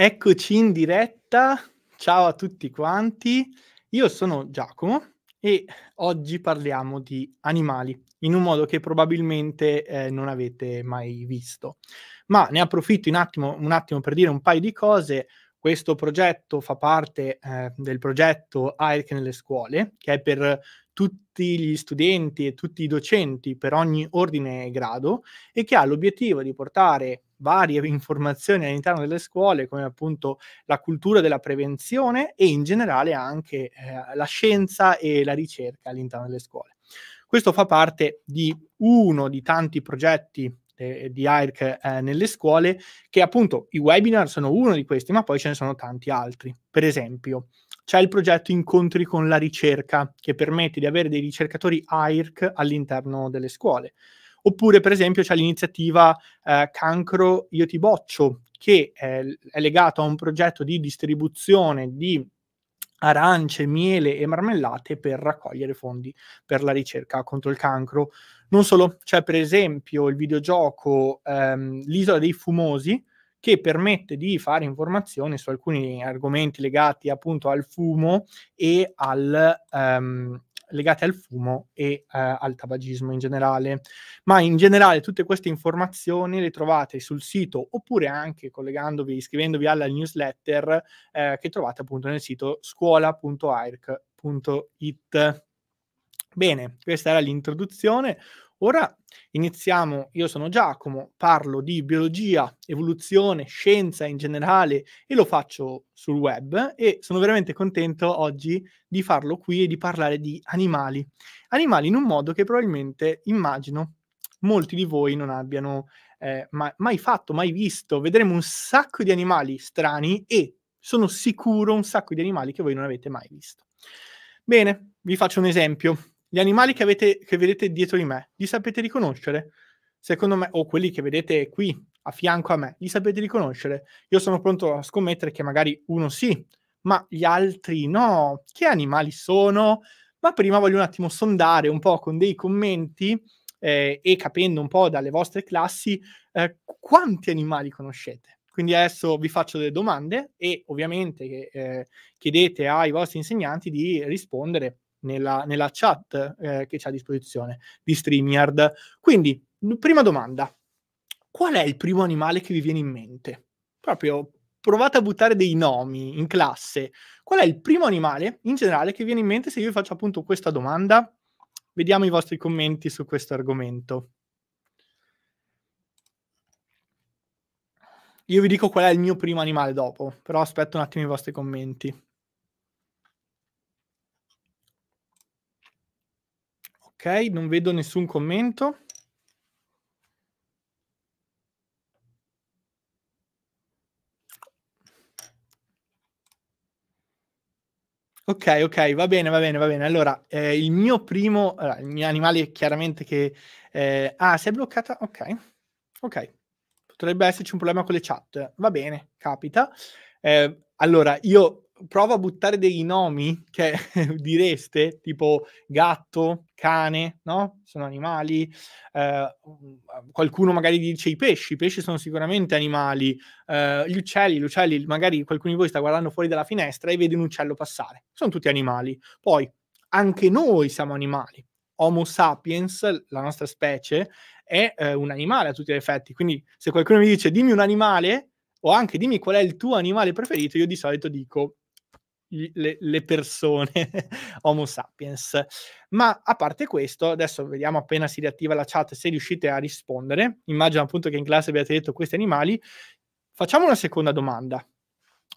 Eccoci in diretta, ciao a tutti quanti, io sono Giacomo e oggi parliamo di animali in un modo che probabilmente eh, non avete mai visto. Ma ne approfitto attimo, un attimo per dire un paio di cose. Questo progetto fa parte eh, del progetto AIRC nelle scuole, che è per tutti gli studenti e tutti i docenti per ogni ordine e grado e che ha l'obiettivo di portare varie informazioni all'interno delle scuole, come appunto la cultura della prevenzione e in generale anche eh, la scienza e la ricerca all'interno delle scuole. Questo fa parte di uno di tanti progetti eh, di AIRC eh, nelle scuole, che appunto i webinar sono uno di questi, ma poi ce ne sono tanti altri. Per esempio, c'è il progetto Incontri con la ricerca, che permette di avere dei ricercatori AIRC all'interno delle scuole. Oppure, per esempio, c'è l'iniziativa eh, Cancro Io ti boccio, che è, è legato a un progetto di distribuzione di arance, miele e marmellate per raccogliere fondi per la ricerca contro il cancro. Non solo, c'è per esempio il videogioco ehm, L'isola dei fumosi che permette di fare informazioni su alcuni argomenti legati appunto al fumo e al, ehm, legate al fumo e eh, al tabagismo in generale. Ma in generale tutte queste informazioni le trovate sul sito oppure anche collegandovi, iscrivendovi alla newsletter eh, che trovate appunto nel sito scuola.airc.it. Bene, questa era l'introduzione. Ora iniziamo, io sono Giacomo, parlo di biologia, evoluzione, scienza in generale e lo faccio sul web e sono veramente contento oggi di farlo qui e di parlare di animali. Animali in un modo che probabilmente immagino molti di voi non abbiano eh, mai fatto, mai visto. Vedremo un sacco di animali strani e sono sicuro un sacco di animali che voi non avete mai visto. Bene, vi faccio un esempio. Gli animali che, avete, che vedete dietro di me, li sapete riconoscere? Secondo me, o quelli che vedete qui a fianco a me, li sapete riconoscere? Io sono pronto a scommettere che magari uno sì, ma gli altri no. Che animali sono? Ma prima voglio un attimo sondare un po' con dei commenti eh, e capendo un po' dalle vostre classi eh, quanti animali conoscete. Quindi adesso vi faccio delle domande e ovviamente eh, chiedete ai vostri insegnanti di rispondere nella, nella chat eh, che c'è a disposizione di StreamYard. Quindi, prima domanda, qual è il primo animale che vi viene in mente? Proprio provate a buttare dei nomi in classe. Qual è il primo animale in generale che vi viene in mente se io vi faccio appunto questa domanda? Vediamo i vostri commenti su questo argomento. Io vi dico qual è il mio primo animale dopo, però aspetto un attimo i vostri commenti. Ok, non vedo nessun commento. Ok, ok, va bene, va bene, va bene. Allora, eh, il mio primo, allora, il mio animale è chiaramente che... Eh, ah, si è bloccata? Ok, ok. Potrebbe esserci un problema con le chat. Va bene, capita. Eh, allora, io prova a buttare dei nomi che direste, tipo gatto, cane, no? Sono animali. Eh, um, qualcuno magari dice i pesci, i pesci sono sicuramente animali. Eh, gli uccelli, gli uccelli, magari qualcuno di voi sta guardando fuori dalla finestra e vede un uccello passare. Sono tutti animali. Poi, anche noi siamo animali. Homo sapiens, la nostra specie, è eh, un animale a tutti gli effetti. Quindi se qualcuno mi dice dimmi un animale o anche dimmi qual è il tuo animale preferito, io di solito dico le, le, persone Homo sapiens. Ma a parte questo, adesso vediamo appena si riattiva la chat se riuscite a rispondere. Immagino appunto che in classe abbiate detto questi animali. Facciamo una seconda domanda.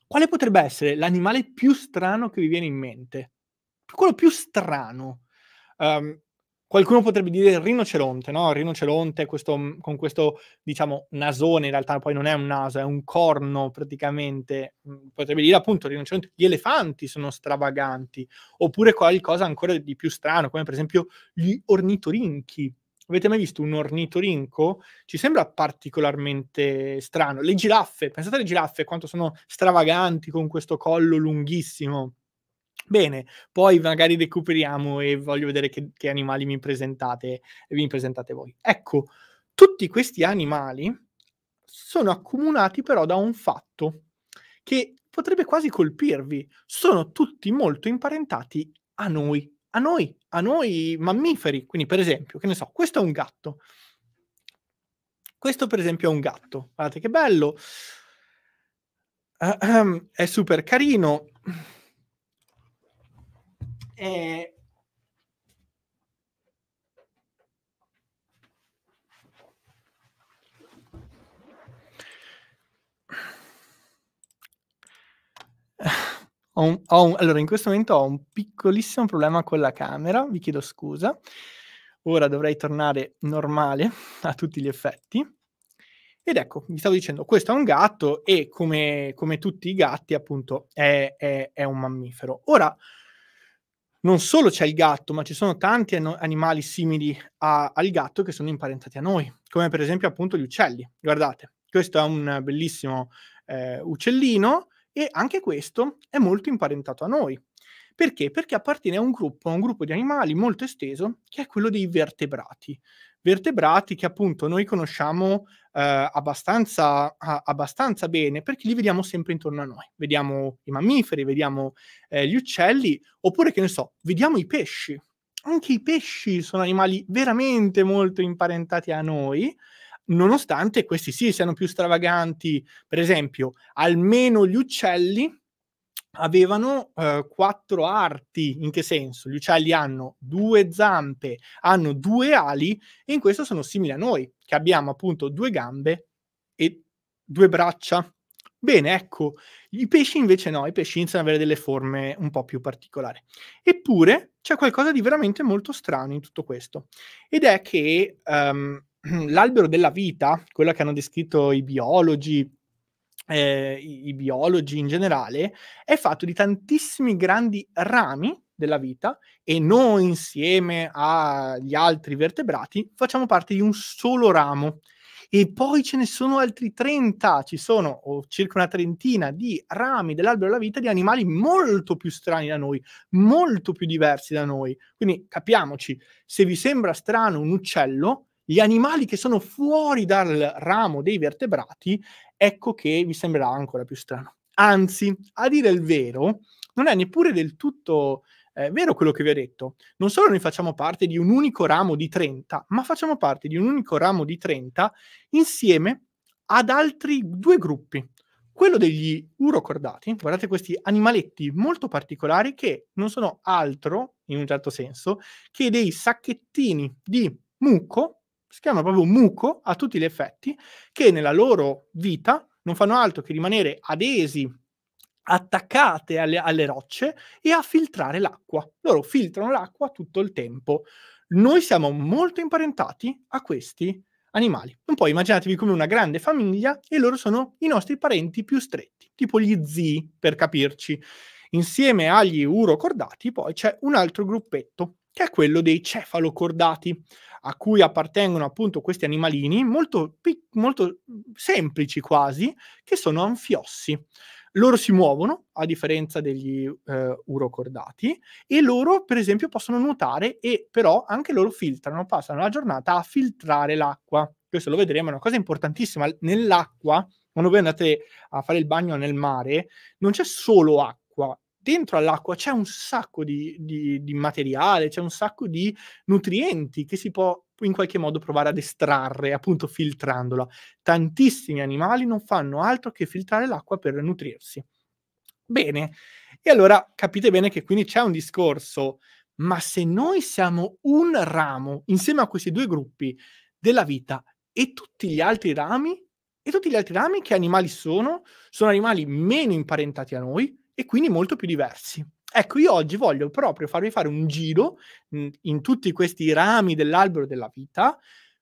Quale potrebbe essere l'animale più strano che vi viene in mente? Quello più strano. Um, Qualcuno potrebbe dire rinoceronte, no? Rinoceronte questo, mm, con questo, diciamo, nasone, in realtà poi non è un naso, è un corno praticamente. Mm, potrebbe dire appunto rinoceronte. Gli elefanti sono stravaganti, oppure qualcosa ancora di più strano, come per esempio gli ornitorinchi. Avete mai visto un ornitorinco? Ci sembra particolarmente strano. Le giraffe, pensate alle giraffe, quanto sono stravaganti con questo collo lunghissimo Bene, poi magari recuperiamo e voglio vedere che, che animali mi presentate, vi presentate voi. Ecco, tutti questi animali sono accomunati però da un fatto che potrebbe quasi colpirvi. Sono tutti molto imparentati a noi, a noi, a noi mammiferi. Quindi, per esempio, che ne so, questo è un gatto. Questo, per esempio, è un gatto. Guardate che bello. Uh, um, è super carino eh, Ho un, ho un, allora, in questo momento ho un piccolissimo problema con la camera, vi chiedo scusa. Ora dovrei tornare normale a tutti gli effetti. Ed ecco, mi stavo dicendo, questo è un gatto e come, come tutti i gatti, appunto, è, è, è un mammifero. Ora, non solo c'è il gatto, ma ci sono tanti an- animali simili a- al gatto che sono imparentati a noi, come per esempio appunto gli uccelli. Guardate, questo è un bellissimo eh, uccellino e anche questo è molto imparentato a noi. Perché? Perché appartiene a un gruppo, a un gruppo di animali molto esteso che è quello dei vertebrati vertebrati che appunto noi conosciamo eh, abbastanza, a, abbastanza, bene perché li vediamo sempre intorno a noi. Vediamo i mammiferi, vediamo eh, gli uccelli, oppure che ne so, vediamo i pesci. Anche i pesci sono animali veramente molto imparentati a noi, nonostante questi sì siano più stravaganti. Per esempio, almeno gli uccelli avevano eh, quattro arti. In che senso? Gli uccelli hanno due zampe, hanno due ali e in questo sono simili a noi, che abbiamo appunto due gambe e due braccia. Bene, ecco, i pesci invece no, i pesci iniziano ad avere delle forme un po' più particolari. Eppure c'è qualcosa di veramente molto strano in tutto questo, ed è che um, l'albero della vita, quello che hanno descritto i biologi, eh, i, i biologi in generale, è fatto di tantissimi grandi rami della vita e noi insieme agli altri vertebrati facciamo parte di un solo ramo. E poi ce ne sono altri 30, ci sono circa una trentina di rami dell'albero della vita di animali molto più strani da noi, molto più diversi da noi. Quindi capiamoci, se vi sembra strano un uccello, gli animali che sono fuori dal ramo dei vertebrati, ecco che vi sembrerà ancora più strano. Anzi, a dire il vero, non è neppure del tutto eh, vero quello che vi ho detto. Non solo noi facciamo parte di un unico ramo di 30, ma facciamo parte di un unico ramo di 30 insieme ad altri due gruppi. Quello degli urocordati, guardate questi animaletti molto particolari che non sono altro, in un certo senso, che dei sacchettini di mucco si chiama proprio muco a tutti gli effetti, che nella loro vita non fanno altro che rimanere adesi, attaccate alle, alle rocce e a filtrare l'acqua. Loro filtrano l'acqua tutto il tempo. Noi siamo molto imparentati a questi animali. Un po' immaginatevi come una grande famiglia e loro sono i nostri parenti più stretti, tipo gli zii, per capirci. Insieme agli urocordati poi c'è un altro gruppetto, che è quello dei cefalocordati a cui appartengono appunto questi animalini molto, molto mhmm, semplici quasi, che sono anfiossi. Loro si muovono, a differenza degli eh, urocordati, e loro, per esempio, possono nuotare e però anche loro filtrano, passano la giornata a filtrare l'acqua. Questo lo vedremo, è una cosa importantissima. Nell'acqua, quando voi andate a fare il bagno nel mare, non c'è solo acqua, dentro all'acqua c'è un sacco di, di, di, materiale, c'è un sacco di nutrienti che si può in qualche modo provare ad estrarre, appunto filtrandola. Tantissimi animali non fanno altro che filtrare l'acqua per nutrirsi. Bene, e allora capite bene che quindi c'è un discorso, ma se noi siamo un ramo insieme a questi due gruppi della vita e tutti gli altri rami, e tutti gli altri rami che animali sono? Sono animali meno imparentati a noi, e quindi molto più diversi. Ecco, io oggi voglio proprio farvi fare un giro mhmm, in tutti questi rami dell'albero della vita,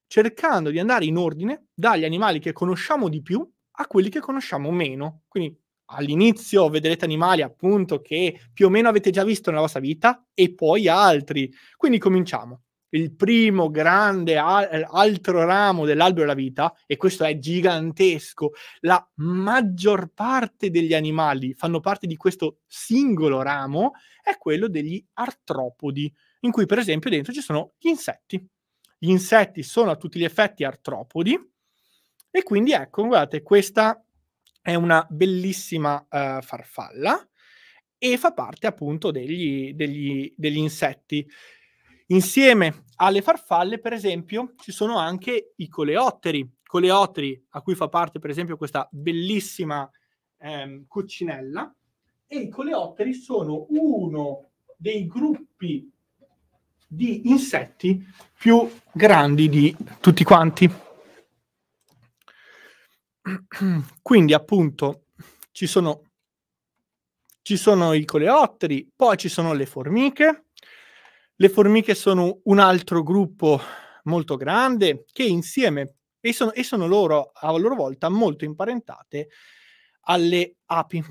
cercando di andare in ordine dagli animali che conosciamo di più a quelli che conosciamo meno. Quindi all'inizio vedrete animali appunto che più o meno avete già visto nella vostra vita e poi altri. Quindi cominciamo il primo grande al- altro ramo dell'albero della vita, e questo è gigantesco, la maggior parte degli animali fanno parte di questo singolo ramo, è quello degli artropodi, in cui per esempio dentro ci sono gli insetti. Gli insetti sono a tutti gli effetti artropodi e quindi ecco, guardate, questa è una bellissima uh, farfalla e fa parte appunto degli, degli, degli insetti. Insieme alle farfalle, per esempio, ci sono anche i coleotteri, coleotteri a cui fa parte, per esempio, questa bellissima ehm, coccinella. E i coleotteri sono uno dei gruppi di insetti più grandi di tutti quanti. Quindi appunto ci sono, ci sono i coleotteri, poi ci sono le formiche, le formiche sono un altro gruppo molto grande che insieme, e sono, e sono loro a loro volta molto imparentate alle api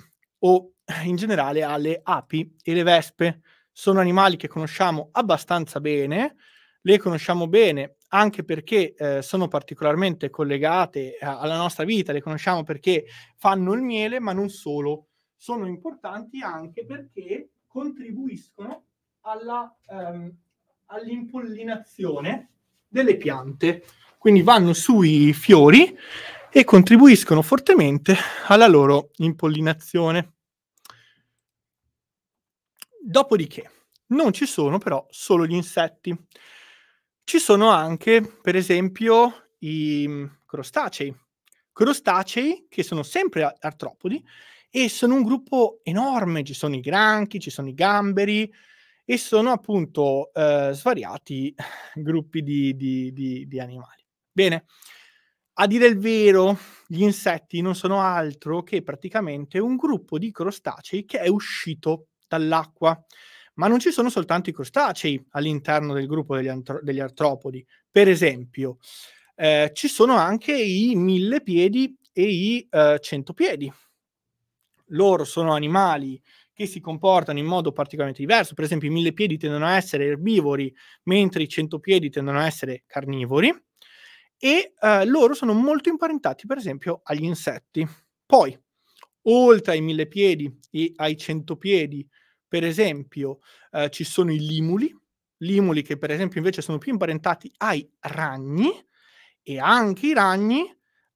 o in generale alle api e le vespe. Sono animali che conosciamo abbastanza bene, le conosciamo bene anche perché eh, sono particolarmente collegate a, alla nostra vita, le conosciamo perché fanno il miele, ma non solo, sono importanti anche perché contribuiscono alla, ehm, all'impollinazione delle piante. Quindi vanno sui fiori e contribuiscono fortemente alla loro impollinazione. Dopodiché, non ci sono però solo gli insetti. Ci sono anche, per esempio, i mm, crostacei. Crostacei che sono sempre artropodi e sono un gruppo enorme. Ci sono i granchi, ci sono i gamberi, e sono appunto eh, svariati gruppi di, di, di, di animali. Bene, a dire il vero, gli insetti non sono altro che praticamente un gruppo di crostacei che è uscito dall'acqua. Ma non ci sono soltanto i crostacei all'interno del gruppo degli, antro- degli artropodi. Per esempio, eh, ci sono anche i mille piedi e i eh, centopiedi. Loro sono animali che si comportano in modo particolarmente diverso. Per esempio, i mille piedi tendono a essere erbivori, mentre i centopiedi tendono a essere carnivori. E eh, loro sono molto imparentati, per esempio, agli insetti. Poi, oltre ai mille piedi e ai centopiedi, per esempio, eh, ci sono i limuli, limuli che per esempio invece sono più imparentati ai ragni e anche i ragni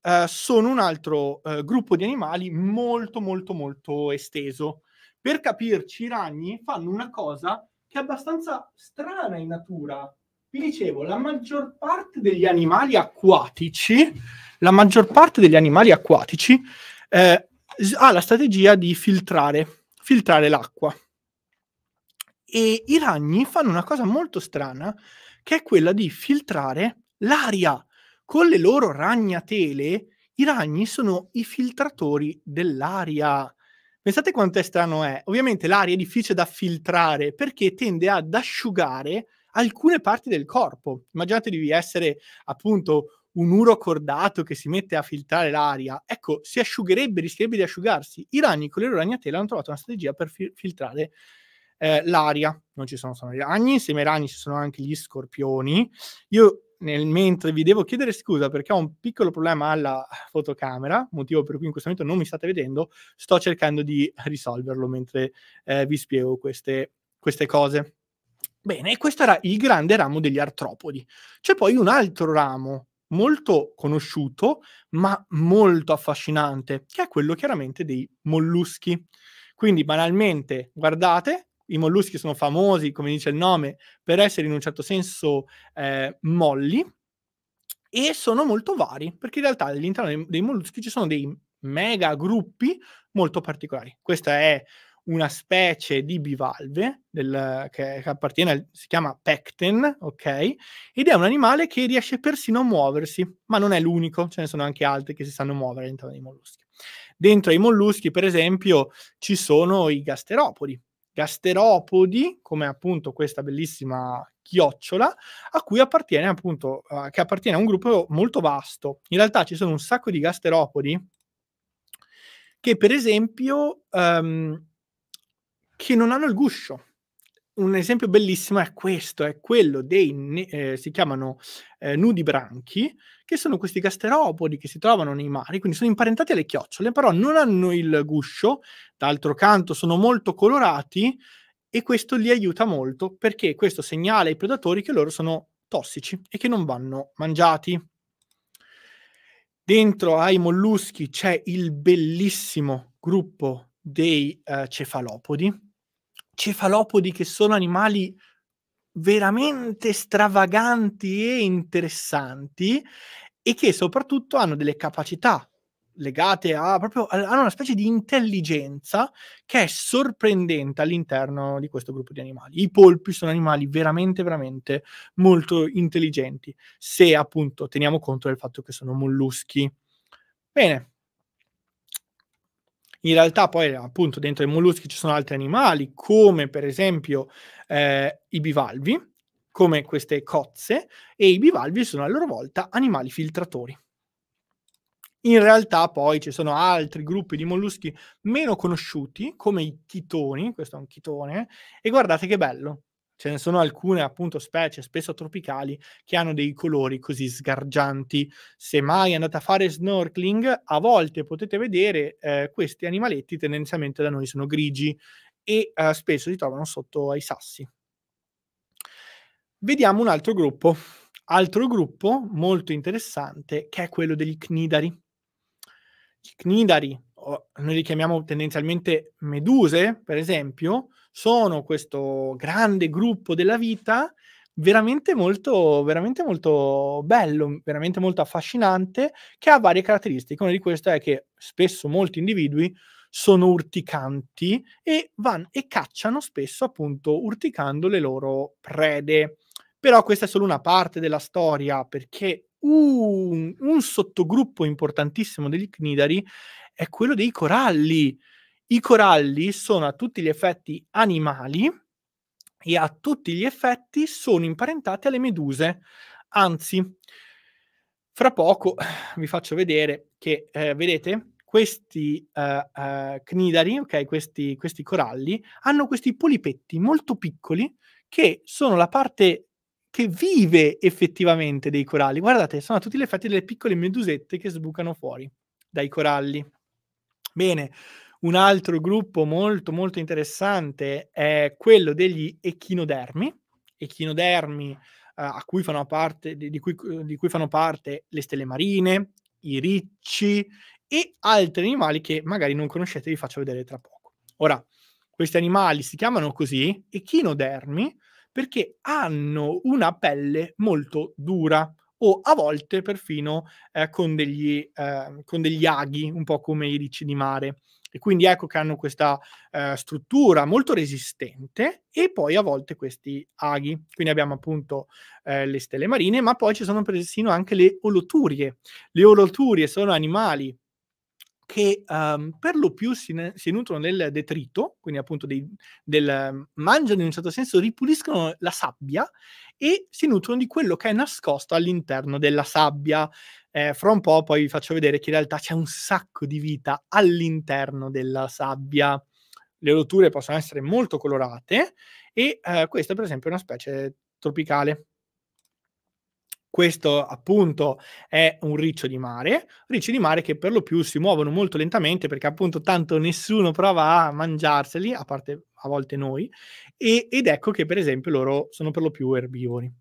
eh, sono un altro eh, gruppo di animali molto molto molto esteso per capirci, i ragni fanno una cosa che è abbastanza strana in natura. Vi dicevo, la maggior parte degli animali acquatici, la maggior parte degli animali acquatici eh, ha la strategia di filtrare, filtrare l'acqua. E i ragni fanno una cosa molto strana, che è quella di filtrare l'aria. Con le loro ragnatele, i ragni sono i filtratori dell'aria. Pensate quanto è strano è. Ovviamente l'aria è difficile da filtrare perché tende ad asciugare alcune parti del corpo. Immaginate di essere appunto un uro cordato che si mette a filtrare l'aria, ecco, si asciugherebbe, rischierebbe di asciugarsi. I ragni con le loro ragnatele hanno trovato una strategia per fi- filtrare eh, l'aria. Non ci sono solo i ragni, insieme ai ragni ci sono anche gli scorpioni. Io nel mentre vi devo chiedere scusa perché ho un piccolo problema alla fotocamera, motivo per cui in questo momento non mi state vedendo, sto cercando di risolverlo mentre eh, vi spiego queste, queste cose. Bene, questo era il grande ramo degli artropodi. C'è poi un altro ramo molto conosciuto, ma molto affascinante, che è quello chiaramente dei molluschi. Quindi banalmente, guardate, i molluschi sono famosi, come dice il nome, per essere in un certo senso eh, molli e sono molto vari, perché in realtà all'interno dei, dei molluschi ci sono dei mega gruppi molto particolari. Questa è una specie di bivalve del, che, che, appartiene, al, si chiama Pecten, ok? Ed è un animale che riesce persino a muoversi, ma non è l'unico, ce ne sono anche altri che si sanno muovere all'interno dei molluschi. Dentro ai molluschi, per esempio, ci sono i gasteropodi, gasteropodi, come appunto questa bellissima chiocciola, a cui appartiene appunto, uh, che appartiene a un gruppo molto vasto. In realtà ci sono un sacco di gasteropodi che per esempio um, che non hanno il guscio, un esempio bellissimo è questo, è quello dei, eh, si chiamano eh, nudi branchi, che sono questi gasteropodi che si trovano nei mari, quindi sono imparentati alle chiocciole, però non hanno il guscio, d'altro canto sono molto colorati e questo li aiuta molto perché questo segnala ai predatori che loro sono tossici e che non vanno mangiati. Dentro ai molluschi c'è il bellissimo gruppo dei eh, cefalopodi, cefalopodi che sono animali veramente stravaganti e interessanti e che soprattutto hanno delle capacità legate a proprio hanno una specie di intelligenza che è sorprendente all'interno di questo gruppo di animali. I polpi sono animali veramente veramente molto intelligenti, se appunto teniamo conto del fatto che sono molluschi. Bene, in realtà poi appunto dentro i molluschi ci sono altri animali come per esempio eh, i bivalvi, come queste cozze e i bivalvi sono a loro volta animali filtratori. In realtà poi ci sono altri gruppi di molluschi meno conosciuti, come i chitoni, questo è un chitone, e guardate che bello, ce ne sono alcune appunto specie spesso tropicali che hanno dei colori così sgargianti. Se mai andate a fare snorkeling, a volte potete vedere eh, questi animaletti tendenzialmente da noi sono grigi e eh, spesso si trovano sotto ai sassi. Vediamo un altro gruppo, altro gruppo molto interessante che è quello degli cnidari. I cnidari noi li chiamiamo tendenzialmente meduse, per esempio, sono questo grande gruppo della vita veramente molto, veramente molto bello, veramente molto affascinante, che ha varie caratteristiche. Una di queste è che spesso molti individui sono urticanti e vanno e cacciano spesso appunto urticando le loro prede. Però questa è solo una parte della storia, perché un, un sottogruppo importantissimo degli cnidari è quello dei coralli. I coralli sono a tutti gli effetti animali e a tutti gli effetti sono imparentati alle meduse. Anzi, fra poco vi faccio vedere che, eh, vedete, questi eh, eh, cnidari, okay, questi, questi coralli, hanno questi polipetti molto piccoli che sono la parte che vive effettivamente dei coralli. Guardate, sono a tutti gli effetti delle piccole medusette che sbucano fuori dai coralli. Bene, un altro gruppo molto molto interessante è quello degli echinodermi, echinodermi eh, cui parte, di, cui, di cui fanno parte le stelle marine, i ricci e altri animali che magari non conoscete, vi faccio vedere tra poco. Ora, questi animali si chiamano così, echinodermi, perché hanno una pelle molto dura o a volte perfino eh, con, degli, eh, con, degli, aghi, un po' come i ricci di mare. E quindi ecco che hanno questa eh, struttura molto resistente e poi a volte questi aghi. Quindi abbiamo appunto eh, le stelle marine, ma poi ci sono persino anche le oloturie. Le oloturie sono animali che um, per lo più si, ne- si, nutrono del detrito, quindi appunto dei, del, ehm, mangiano in un certo senso, ripuliscono la sabbia e si nutrono di quello che è nascosto all'interno della sabbia. Eh, fra un po' poi vi faccio vedere che in realtà c'è un sacco di vita all'interno della sabbia. Le rotture possono essere molto colorate e eh, questa per esempio è una specie tropicale questo appunto è un riccio di mare, ricci di mare che per lo più si muovono molto lentamente perché appunto tanto nessuno prova a mangiarseli, a parte a volte noi, e, ed ecco che per esempio loro sono per lo più erbivori.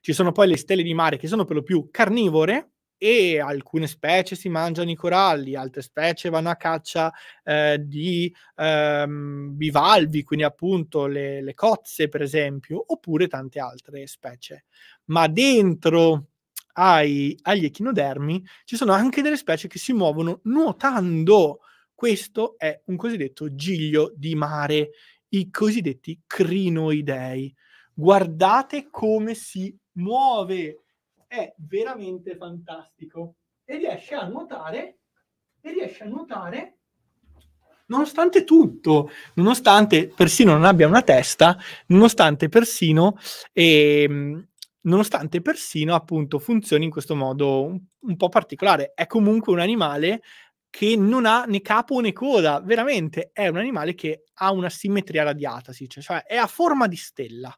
Ci sono poi le stelle di mare che sono per lo più carnivore, e alcune specie si mangiano i coralli, altre specie vanno a caccia eh, di ehm, bivalvi, quindi appunto le, le cozze per esempio, oppure tante altre specie. Ma dentro ai, agli echinodermi ci sono anche delle specie che si muovono nuotando. Questo è un cosiddetto giglio di mare, i cosiddetti crinoidei. Guardate come si muove è veramente fantastico e riesce a nuotare e riesce a nuotare nonostante tutto, nonostante persino non abbia una testa, nonostante persino, eh, nonostante persino appunto funzioni in questo modo un, un, po' particolare. È comunque un animale che non ha né capo né coda, veramente è un animale che ha una simmetria radiata, sì, cioè, cioè è a forma di stella.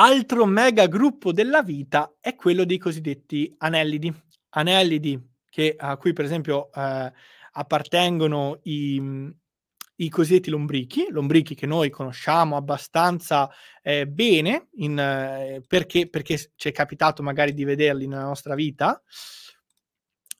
Altro mega gruppo della vita è quello dei cosiddetti anellidi. Anellidi che, a cui per esempio eh, appartengono i, i cosiddetti lombrichi, lombrichi che noi conosciamo abbastanza eh, bene in, eh, perché, perché ci è capitato magari di vederli nella nostra vita.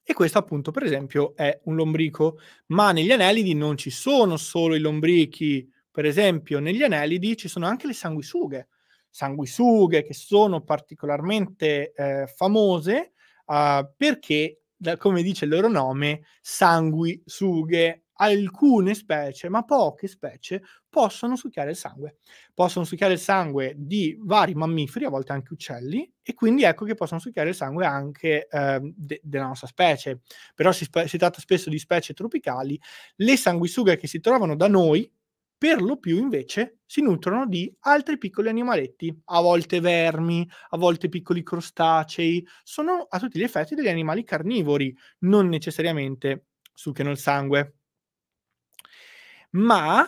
E questo appunto, per esempio, è un lombrico. Ma negli anellidi non ci sono solo i lombrichi. Per esempio, negli anellidi ci sono anche le sanguisughe sanguisughe che sono particolarmente eh, famose uh, perché, da, come dice il loro nome, sanguisughe alcune specie, ma poche specie, possono succhiare il sangue. Possono succhiare il sangue di vari mammiferi, a volte anche uccelli, e quindi ecco che possono succhiare il sangue anche eh, de- della nostra specie. Però si, spe- si tratta spesso di specie tropicali. Le sanguisughe che si trovano da noi, per lo più invece si nutrono di altri piccoli animaletti, a volte vermi, a volte piccoli crostacei, sono a tutti gli effetti degli animali carnivori, non necessariamente succhiano il sangue. Ma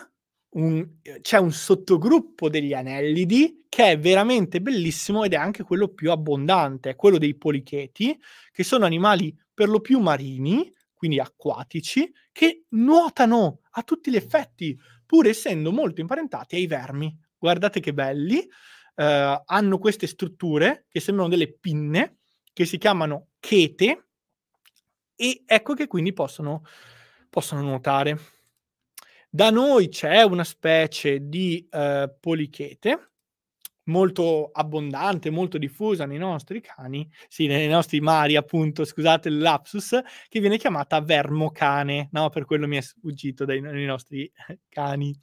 un, eh, c'è un sottogruppo degli anellidi che è veramente bellissimo ed è anche quello più abbondante, quello dei policheti, che sono animali per lo più marini, quindi acquatici, che nuotano a tutti gli effetti, pur essendo molto imparentati ai vermi. Guardate che belli, eh, hanno queste strutture che sembrano delle pinne, che si chiamano chete, e ecco che quindi possono, possono nuotare. Da noi c'è una specie di eh, polichete, molto abbondante, molto diffusa nei nostri cani, sì, nei nostri mari, appunto, scusate il lapsus, che viene chiamata vermocane, no? Per quello mi è sfuggito dai, dai nostri eh, cani.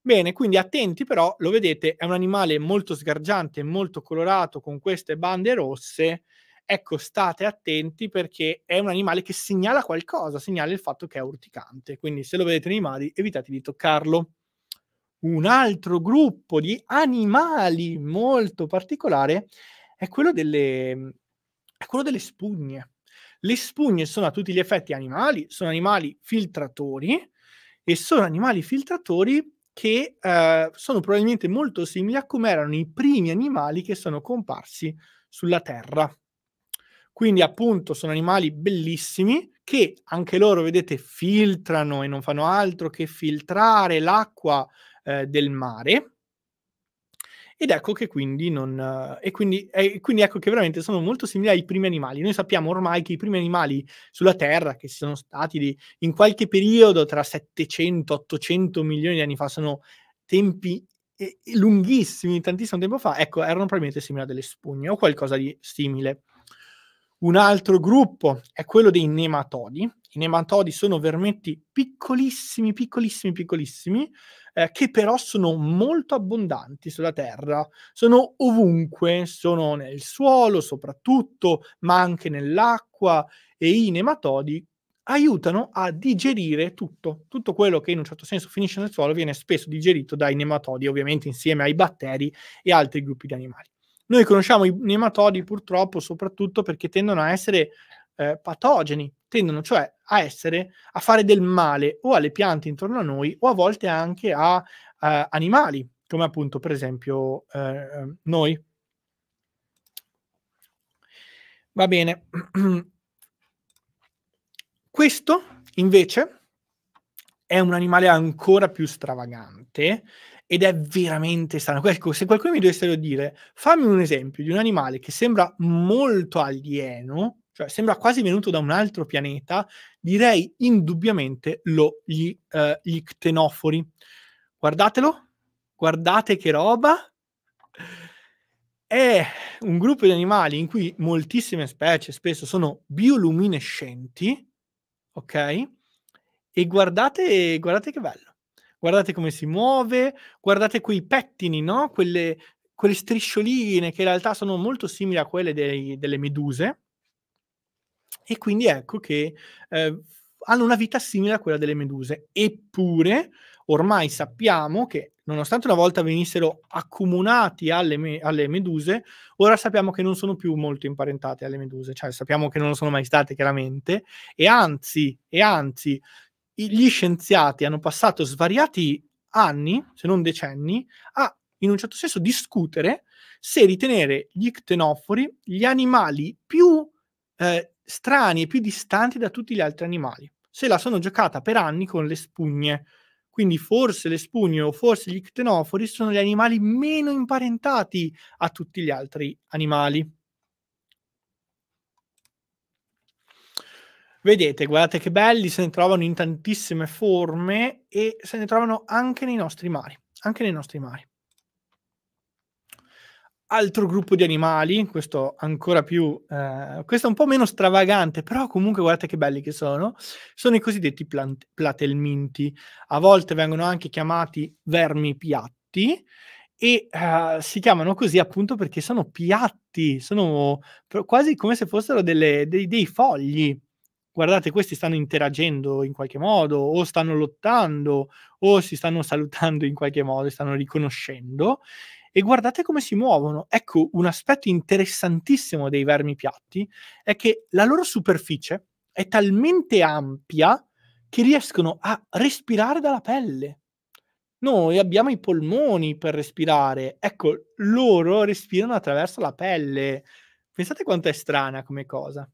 Bene, quindi attenti però, lo vedete, è un animale molto sgargiante, molto colorato, con queste bande rosse. Ecco, state attenti perché è un animale che segnala qualcosa, segnala il fatto che è urticante. Quindi se lo vedete nei mari, evitate di toccarlo un altro gruppo di animali molto particolare è quello delle, è quello delle spugne. Le spugne sono a tutti gli effetti animali, sono animali filtratori e sono animali filtratori che eh, sono probabilmente molto simili a come erano i primi animali che sono comparsi sulla Terra. Quindi appunto sono animali bellissimi che anche loro, vedete, filtrano e non fanno altro che filtrare l'acqua eh, del mare. Ed ecco che quindi non. Eh, e quindi, e quindi, ecco che veramente sono molto simili ai primi animali. Noi sappiamo ormai che i primi animali sulla Terra, che sono stati di, in qualche periodo tra 700 800 milioni di anni fa, sono tempi lunghissimi, tantissimo tempo fa, ecco, erano probabilmente simili a delle spugne o qualcosa di simile. Un altro gruppo è quello dei nematodi. I nematodi sono vermetti piccolissimi, piccolissimi, piccolissimi, eh, che però sono molto abbondanti sulla terra, sono ovunque, sono nel suolo soprattutto, ma anche nell'acqua e i nematodi aiutano a digerire tutto, tutto quello che in un certo senso finisce nel suolo viene spesso digerito dai nematodi, ovviamente insieme ai batteri e altri gruppi di animali. Noi conosciamo i nematodi purtroppo soprattutto perché tendono a essere eh, patogeni, tendono cioè a essere a fare del male o alle piante intorno a noi o a volte anche a, a eh, animali, come appunto per esempio eh, ehm, noi. Va bene. Questo invece è un animale ancora più stravagante ed è veramente strano. Ecco, se qualcuno mi dovesse dire, fammi un esempio di un animale che sembra molto alieno, cioè sembra quasi venuto da un altro pianeta, direi indubbiamente lo, gli, eh, gli ctenofori. Guardatelo, guardate che roba. È un gruppo di animali in cui moltissime specie spesso sono bioluminescenti, ok? E guardate, guardate che bello. Guardate come si muove, guardate quei pettini, no? Quelle, quelle striscioline che in realtà sono molto simili a quelle dei, delle meduse, e quindi ecco che eh, hanno una vita simile a quella delle meduse. Eppure, ormai sappiamo che, nonostante una volta venissero accomunati alle, me- alle, meduse, ora sappiamo che non sono più molto imparentate alle meduse, cioè sappiamo che non lo sono mai state chiaramente, e anzi, e anzi gli scienziati hanno passato svariati anni, se non decenni, a in un certo senso discutere se ritenere gli ctenofori gli animali più eh, strani e più distanti da tutti gli altri animali. Se la sono giocata per anni con le spugne. Quindi forse le spugne o forse gli ctenofori sono gli animali meno imparentati a tutti gli altri animali. Vedete, guardate che belli, se ne trovano in tantissime forme e se ne trovano anche nei nostri mari, anche nei nostri mari altro gruppo di animali, questo ancora più, eh, questo è un po' meno stravagante, però comunque guardate che belli che sono, sono i cosiddetti plant- platelminti, a volte vengono anche chiamati vermi piatti e eh, si chiamano così appunto perché sono piatti, sono quasi come se fossero delle, dei, dei fogli. Guardate, questi stanno interagendo in qualche modo, o stanno lottando, o si stanno salutando in qualche modo, stanno riconoscendo, e guardate come si muovono. Ecco, un aspetto interessantissimo dei vermi piatti è che la loro superficie è talmente ampia che riescono a respirare dalla pelle. Noi abbiamo i polmoni per respirare, ecco, loro respirano attraverso la pelle. Pensate quanto è strana come cosa.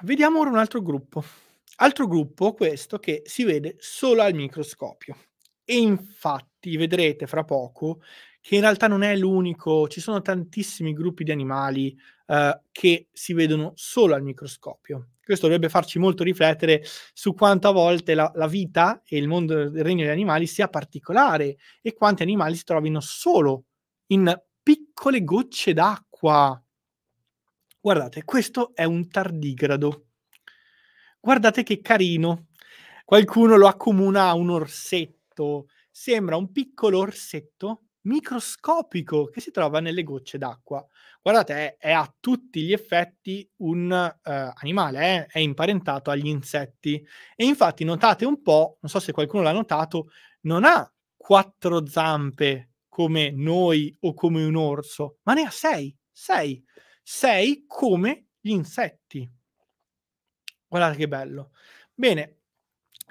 Vediamo ora un altro gruppo. Altro gruppo, questo, che si vede solo al microscopio. E infatti vedrete fra poco che in realtà non è l'unico, ci sono tantissimi gruppi di animali eh, che si vedono solo al microscopio. Questo dovrebbe farci molto riflettere su quanto a volte la, la vita e il mondo del regno degli animali sia particolare e quanti animali si trovino solo in piccole gocce d'acqua. Guardate, questo è un tardigrado Guardate che carino. Qualcuno lo accomuna a un orsetto. Sembra un piccolo orsetto microscopico che si trova nelle gocce d'acqua. Guardate, è, è a tutti gli effetti un uh, animale, eh? è imparentato agli insetti. E infatti notate un po', non so se qualcuno l'ha notato, non ha quattro zampe come noi o come un orso, ma ne ha sei, sei, sei come gli insetti. Guardate che bello. Bene,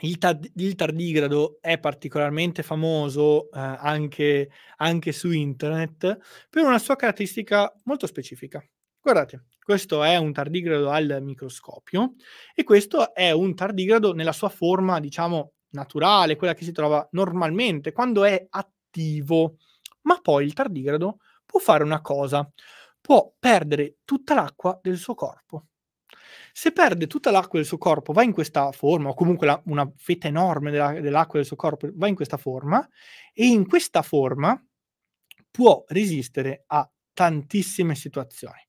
il, tad- il tardigrado è particolarmente famoso eh, anche, anche su internet per una sua caratteristica molto specifica. Guardate, questo è un tardigrado al microscopio e questo è un tardigrado nella sua forma, diciamo, naturale, quella che si trova normalmente quando è attivo. Ma poi il tardigrado può fare una cosa, può perdere tutta l'acqua del suo corpo. Se perde tutta l'acqua del suo corpo, va in questa forma, o comunque la, una fetta enorme della, dell'acqua del suo corpo, va in questa forma, e in questa forma può resistere a tantissime situazioni.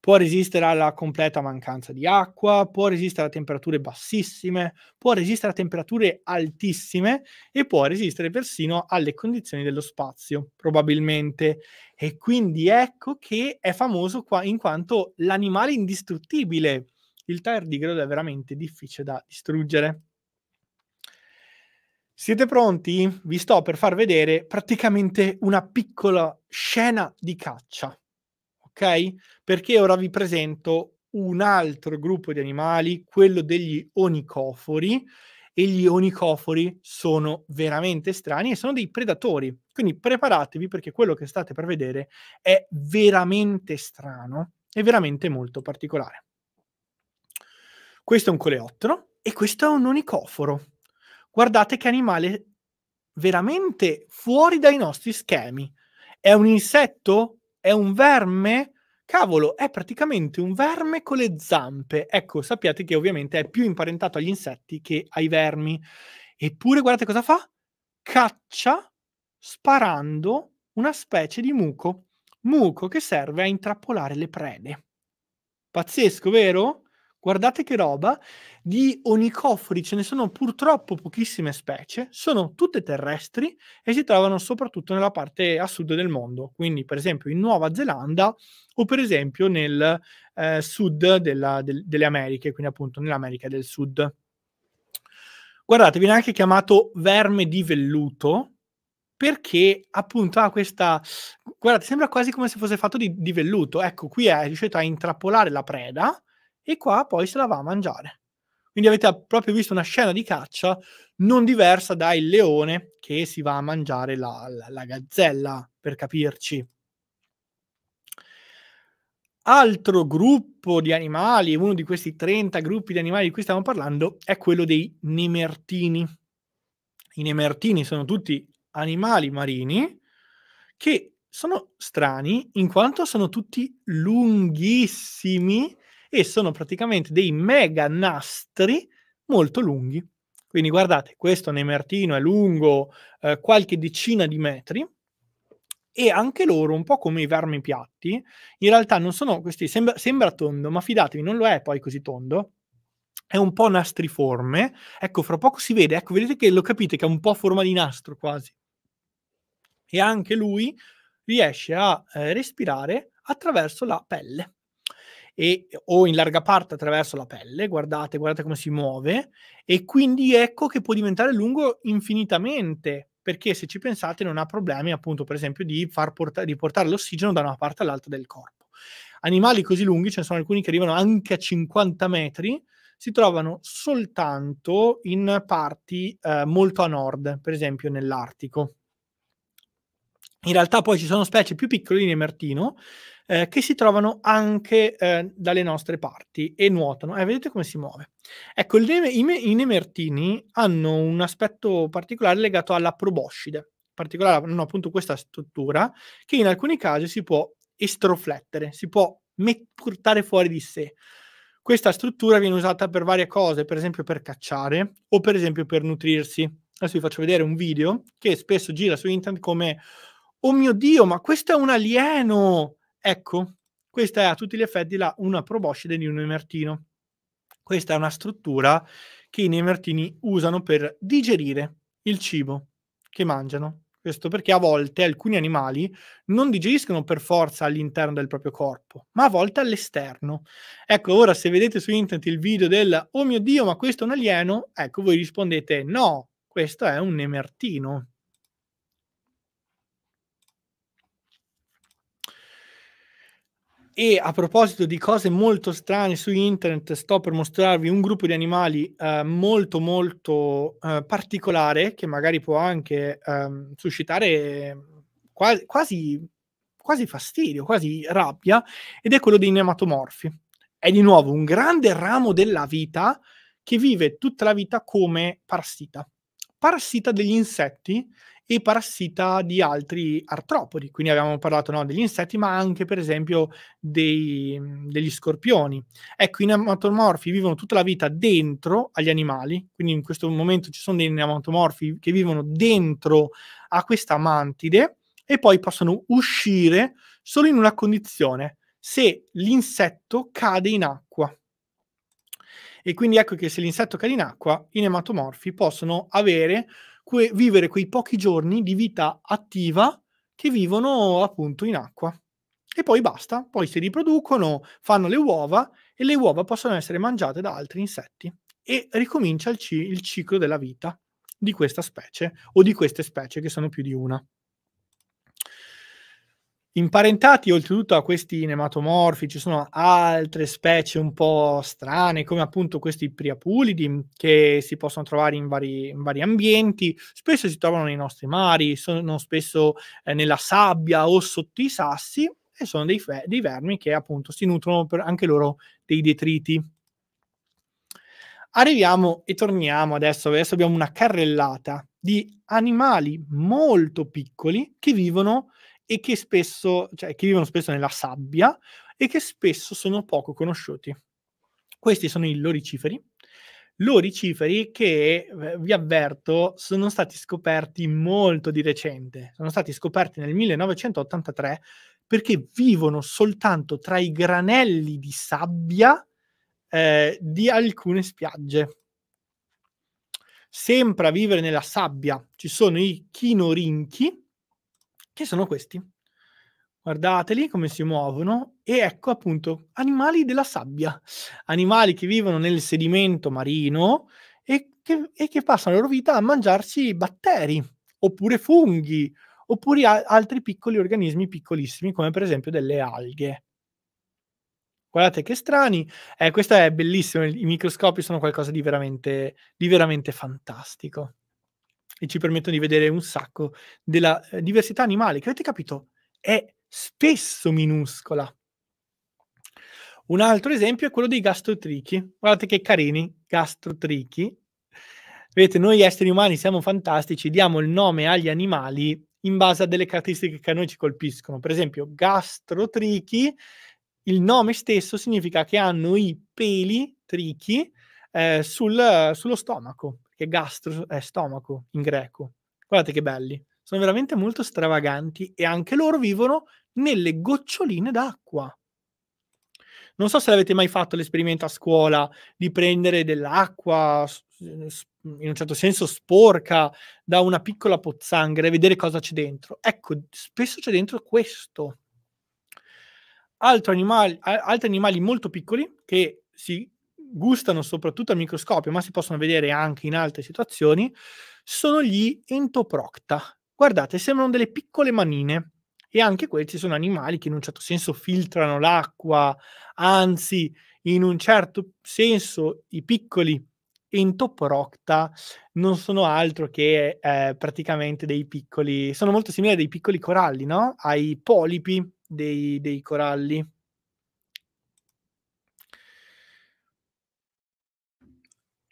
Può resistere alla completa mancanza di acqua, può resistere a temperature bassissime, può resistere a temperature altissime e può resistere persino alle condizioni dello spazio, probabilmente. E quindi ecco che è famoso qua in quanto l'animale indistruttibile il tardigrado è veramente difficile da distruggere. Siete pronti? Vi sto per far vedere praticamente una piccola scena di caccia, ok? Perché ora vi presento un altro gruppo di animali, quello degli onicofori, e gli onicofori sono veramente strani e sono dei predatori. Quindi preparatevi perché quello che state per vedere è veramente strano e veramente molto particolare. Questo è un coleottero e questo è un onicoforo. Guardate che animale veramente fuori dai nostri schemi. È un insetto? È un verme? Cavolo, è praticamente un verme con le zampe. Ecco, sappiate che ovviamente è più imparentato agli insetti che ai vermi. Eppure guardate cosa fa? Caccia sparando una specie di muco. Muco che serve a intrappolare le prede. Pazzesco, vero? guardate che roba, di onicofori ce ne sono purtroppo pochissime specie, sono tutte terrestri e si trovano soprattutto nella parte a sud del mondo, quindi per esempio in Nuova Zelanda o per esempio nel eh, sud della, del, delle Americhe, quindi appunto nell'America del Sud. Guardate, viene anche chiamato verme di velluto, perché appunto ha questa... Guardate, sembra quasi come se fosse fatto di, di velluto. Ecco, qui è riuscito a intrappolare la preda, e qua poi se la va a mangiare. Quindi avete proprio visto una scena di caccia non diversa dal leone che si va a mangiare la, la, la gazzella, per capirci. Altro gruppo di animali, uno di questi 30 gruppi di animali di cui stiamo parlando, è quello dei nemertini. I nemertini sono tutti animali marini che sono strani in quanto sono tutti lunghissimi e sono praticamente dei mega nastri molto lunghi. Quindi guardate, questo nemertino è lungo eh, qualche decina di metri e anche loro, un po' come i vermi piatti, in realtà non sono questi, sembra, sembra tondo, ma fidatevi, non lo è poi così tondo, è un po' nastriforme. Ecco, fra poco si vede, ecco, vedete che lo capite che è un po' a forma di nastro quasi. E anche lui riesce a eh, respirare attraverso la pelle e, o in larga parte attraverso la pelle, guardate, guardate come si muove, e quindi ecco che può diventare lungo infinitamente, perché se ci pensate non ha problemi appunto per esempio di, far porta- di portare l'ossigeno da una parte all'altra del corpo. Animali così lunghi, ce ne sono alcuni che arrivano anche a 50 metri, si trovano soltanto in parti eh, molto a nord, per esempio nell'Artico. In realtà poi ci sono specie più piccoline Mertino eh, che si trovano anche eh, dalle nostre parti e nuotano. Eh, vedete come si muove. Ecco, ne- i, i, nemertini hanno un aspetto particolare legato alla proboscide, in particolare hanno appunto questa struttura che in alcuni casi si può estroflettere, si può met- portare fuori di sé. Questa struttura viene usata per varie cose, per esempio per cacciare o per esempio per nutrirsi. Adesso vi faccio vedere un video che spesso gira su internet come oh mio Dio, ma questo è un alieno! Ecco, questa è a tutti gli effetti la, una proboscide di un emertino. Questa è una struttura che i nemertini usano per digerire il cibo che mangiano. Questo perché a volte alcuni animali non digeriscono per forza all'interno del proprio corpo, ma a volte all'esterno. Ecco, ora se vedete su internet il video del oh mio Dio, ma questo è un alieno, ecco, voi rispondete no, questo è un nemertino. E a proposito di cose molto strane su internet, sto per mostrarvi un gruppo di animali eh, molto molto eh, particolare che magari può anche eh, suscitare quasi, quasi, quasi fastidio, quasi rabbia, ed è quello dei nematomorfi. È di nuovo un grande ramo della vita che vive tutta la vita come parassita, parassita degli insetti e parassita di altri artropodi. Quindi abbiamo parlato no, degli insetti, ma anche per esempio dei, degli scorpioni. Ecco, i nematomorfi vivono tutta la vita dentro agli animali, quindi in questo momento ci sono dei nematomorfi che vivono dentro a questa mantide e poi possono uscire solo in una condizione, se l'insetto cade in acqua. E quindi ecco che se l'insetto cade in acqua, i nematomorfi possono avere que- vivere quei pochi giorni di vita attiva che vivono appunto in acqua. E poi basta, poi si riproducono, fanno le uova e le uova possono essere mangiate da altri insetti e ricomincia il, c- il ciclo della vita di questa specie o di queste specie che sono più di una. Imparentati oltretutto a questi nematomorfi ci sono altre specie un po' strane, come appunto questi priapulidi mm, che si possono trovare in vari, in vari ambienti, spesso si trovano nei nostri mari, sono spesso eh, nella sabbia o sotto i sassi e sono dei, fe- dei vermi che appunto si nutrono anche loro dei detriti. Arriviamo e torniamo adesso, adesso abbiamo una carrellata di animali molto piccoli che vivono e che spesso, cioè che vivono spesso nella sabbia e che spesso sono poco conosciuti. Questi sono i loriciferi. Loriciferi che, eh, vi avverto, sono stati scoperti molto di recente. Sono stati scoperti nel 1983 perché vivono soltanto tra i granelli di sabbia eh, di alcune spiagge. Sempre a vivere nella sabbia ci sono i chinorinchi, che sono questi. Guardateli come si muovono e ecco appunto animali della sabbia, animali che vivono nel sedimento marino e che, e che passano la loro vita a mangiarsi batteri oppure funghi oppure a- altri piccoli organismi piccolissimi come per esempio delle alghe. Guardate che strani, eh, questo è bellissimo, i microscopi sono qualcosa di veramente, di veramente fantastico e ci permettono di vedere un sacco della eh, diversità animale, che avete capito è spesso minuscola. Un altro esempio è quello dei gastrotrichi. Guardate che carini, gastrotrichi. Vedete, noi esseri umani siamo fantastici, diamo il nome agli animali in base a delle caratteristiche che a noi ci colpiscono. Per esempio, gastrotrichi, il nome stesso significa che hanno i peli trichi eh, sul, sullo stomaco che gastro è eh, stomaco in greco. Guardate che belli. Sono veramente molto stravaganti e anche loro vivono nelle goccioline d'acqua. Non so se l'avete mai fatto l'esperimento a scuola di prendere dell'acqua, in un certo senso sporca, da una piccola pozzanghera e vedere cosa c'è dentro. Ecco, spesso c'è dentro questo. Animali, altri animali molto piccoli che si gustano soprattutto al microscopio, ma si possono vedere anche in altre situazioni, sono gli entoprocta. Guardate, sembrano delle piccole manine e anche questi sono animali che in un certo senso filtrano l'acqua, anzi, in un certo senso i piccoli entoprocta non sono altro che eh, praticamente dei piccoli, sono molto simili a dei piccoli coralli, no? Ai polipi dei, dei coralli.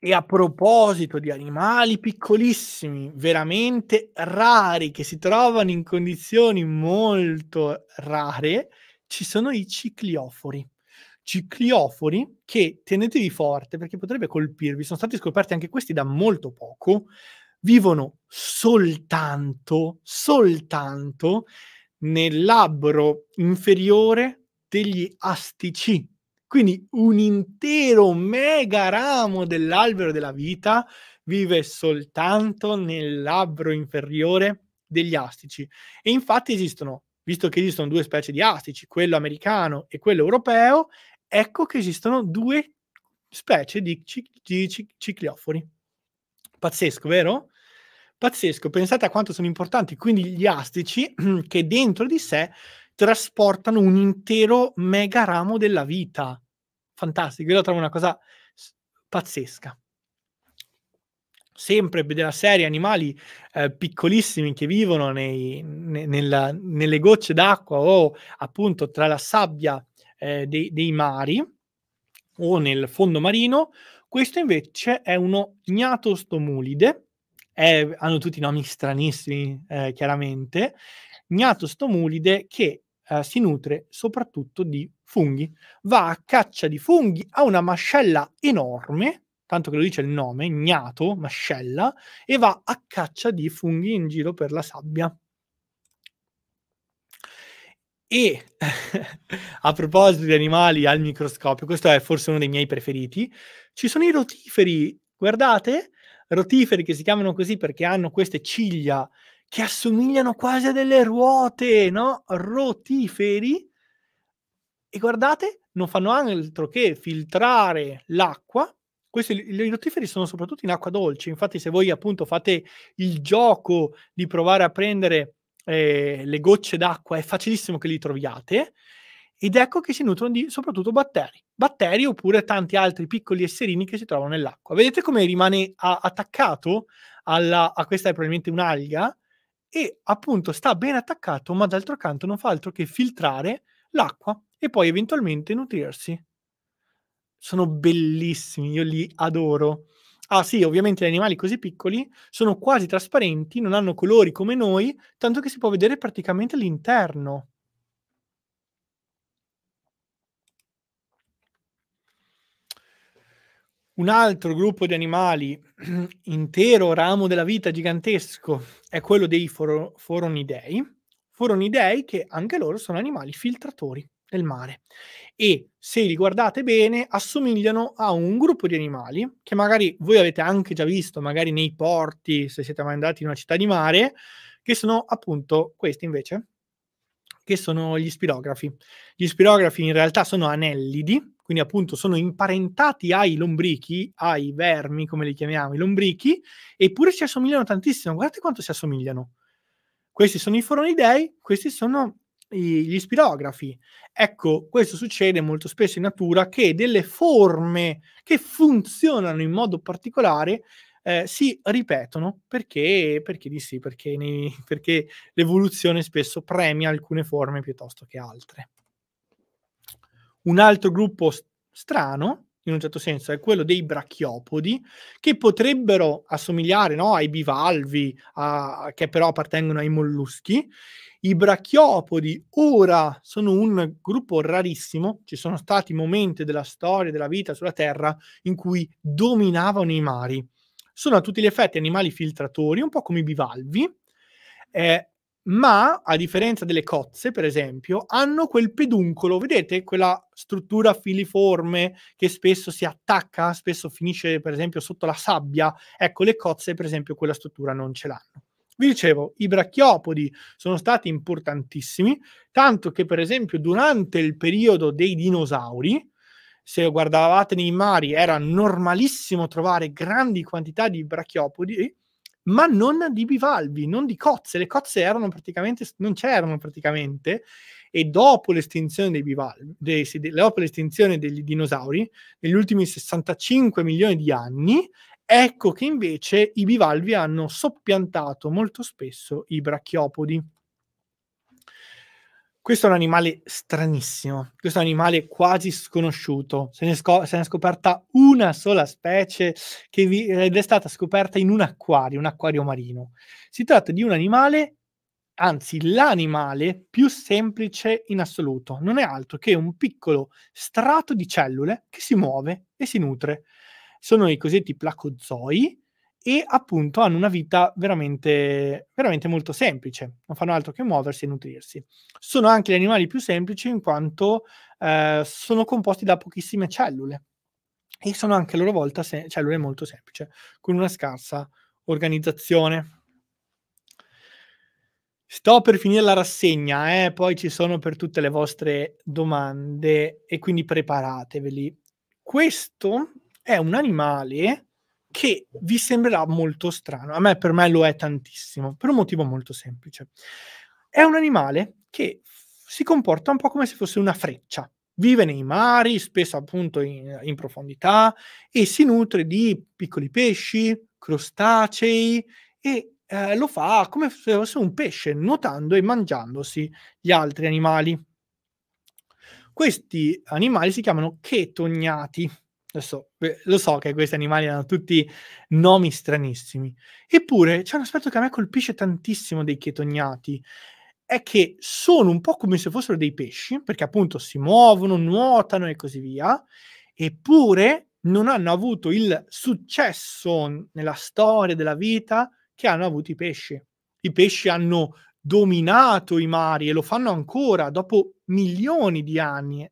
E a proposito di animali piccolissimi, veramente rari, che si trovano in condizioni molto rare, ci sono i cicliofori. Cicliofori che tenetevi forte perché potrebbe colpirvi, sono stati scoperti anche questi da molto poco, vivono soltanto, soltanto nel labbro inferiore degli astici, quindi un intero mega ramo dell'albero della vita vive soltanto nel labbro inferiore degli astici. E infatti esistono, visto che esistono due specie di astici, quello americano e quello europeo, ecco che esistono due specie di, cic- di cic- cicliofori. Pazzesco, vero? Pazzesco, pensate a quanto sono importanti quindi gli astici che dentro di sé trasportano un intero mega ramo della vita. Fantastico, io la trovo una cosa pazzesca. Sempre della serie animali eh, piccolissimi che vivono nei, ne, nella, nelle gocce d'acqua o appunto tra la sabbia eh, dei, dei mari o nel fondo marino. Questo invece è uno gnatostomulide, è, hanno tutti nomi stranissimi eh, chiaramente, gnatostomulide che eh, si nutre soprattutto di funghi. Va a caccia di funghi, ha una mascella enorme, tanto che lo dice il nome, ignato, mascella, e va a caccia di funghi in giro per la sabbia. E a proposito di animali al microscopio, questo è forse uno dei miei preferiti, ci sono i rotiferi, guardate, rotiferi che si chiamano così perché hanno queste ciglia che assomigliano quasi a delle ruote, no? Rotiferi. E guardate, non fanno altro che filtrare l'acqua. Questi, I rotiferi sono soprattutto in acqua dolce, infatti se voi appunto fate il gioco di provare a prendere eh, le gocce d'acqua è facilissimo che li troviate ed ecco che si nutrono di soprattutto batteri, batteri oppure tanti altri piccoli esserini che si trovano nell'acqua. Vedete come rimane a- attaccato alla, a questa è probabilmente un'alga, e appunto sta ben attaccato, ma d'altro canto non fa altro che filtrare l'acqua e poi eventualmente nutrirsi. Sono bellissimi, io li adoro. Ah sì, ovviamente gli animali così piccoli sono quasi trasparenti, non hanno colori come noi, tanto che si può vedere praticamente l'interno. Un altro gruppo di animali, intero ramo della vita gigantesco, è quello dei foro- foronidei. Foronidei che anche loro sono animali filtratori del mare e se li guardate bene assomigliano a un gruppo di animali che magari voi avete anche già visto, magari nei porti, se siete mai andati in una città di mare, che sono appunto questi invece, che sono gli spirografi. Gli spirografi in realtà sono anellidi, quindi appunto sono imparentati ai lombrichi, ai vermi, come li chiamiamo, i lombrichi, eppure ci assomigliano tantissimo. Guardate quanto si assomigliano. Questi sono i foronidei, questi sono gli spirografi. Ecco, questo succede molto spesso in natura che delle forme che funzionano in modo particolare eh, si ripetono perché, perché di sì, perché, nei, perché l'evoluzione spesso premia alcune forme piuttosto che altre. Un altro gruppo strano in un certo senso, è quello dei brachiopodi, che potrebbero assomigliare no, ai bivalvi, a, che però appartengono ai molluschi. I brachiopodi ora sono un gruppo rarissimo, ci sono stati momenti della storia della vita sulla Terra in cui dominavano i mari sono a tutti gli effetti animali filtratori, un po' come i bivalvi, eh, ma a differenza delle cozze, per esempio, hanno quel peduncolo, vedete quella struttura filiforme che spesso si attacca, spesso finisce per esempio sotto la sabbia. Ecco, le cozze, per esempio, quella struttura non ce l'hanno. Vi dicevo, i brachiopodi sono stati importantissimi, tanto che per esempio durante il periodo dei dinosauri, se guardavate nei mari, era normalissimo trovare grandi quantità di brachiopodi, ma non di bivalvi, non di cozze. Le cozze erano praticamente, non c'erano praticamente, e dopo l'estinzione dei bivalvi, dei, dopo l'estinzione degli dinosauri, negli ultimi 65 milioni di anni, ecco che invece i bivalvi hanno soppiantato molto spesso i brachiopodi. Questo è un animale stranissimo, questo è un animale quasi sconosciuto, se ne, scop- se ne è scoperta una sola specie vi- ed è stata scoperta in un acquario, un acquario marino. Si tratta di un animale, anzi l'animale più semplice in assoluto, non è altro che un piccolo strato di cellule che si muove e si nutre. Sono i cosiddetti placozoi, e appunto hanno una vita veramente, veramente molto semplice, non fanno altro che muoversi e nutrirsi. Sono anche gli animali più semplici in quanto eh, sono composti da pochissime cellule e sono anche a loro volta se- cellule molto semplici, con una scarsa organizzazione. Sto per finire la rassegna, eh? poi ci sono per tutte le vostre domande e quindi preparateveli. Questo è un animale che vi sembrerà molto strano. A me per me lo è tantissimo, per un motivo molto semplice. È un animale che si comporta un po' come se fosse una freccia. Vive nei mari, spesso appunto in, in profondità, e si nutre di piccoli pesci, crostacei, e eh, lo fa come se fosse un pesce, nuotando e mangiandosi gli altri animali. Questi animali si chiamano chetognati Adesso eh, lo so che questi animali hanno tutti nomi stranissimi, eppure c'è un aspetto che a me colpisce tantissimo dei chetognati, è che sono un po' come se fossero dei pesci, perché appunto si muovono, nuotano e così via, eppure non hanno avuto il successo nella storia della vita che hanno avuto i pesci. I pesci hanno dominato i mari e lo fanno ancora dopo milioni di anni,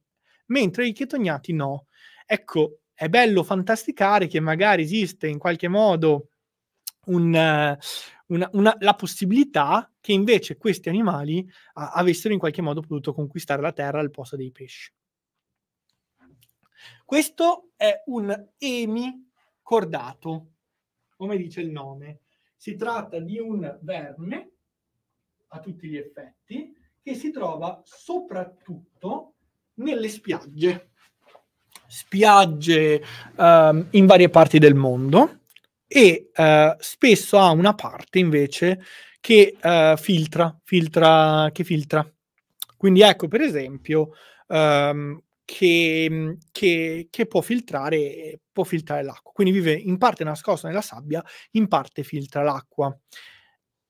mentre i chetognati no. Ecco, è bello fantasticare che magari esiste in qualche modo un, eh, una, una, la possibilità che invece questi animali a, avessero in qualche modo potuto conquistare la terra al posto dei pesci. Questo è un emicordato, come dice il nome. Si tratta di un verme a tutti gli effetti che si trova soprattutto nelle spiagge spiagge um, in varie parti del mondo e uh, spesso ha una parte invece che uh, filtra, filtra, che filtra. Quindi ecco per esempio um, che, che, che può, filtrare, può filtrare l'acqua, quindi vive in parte nascosta nella sabbia, in parte filtra l'acqua.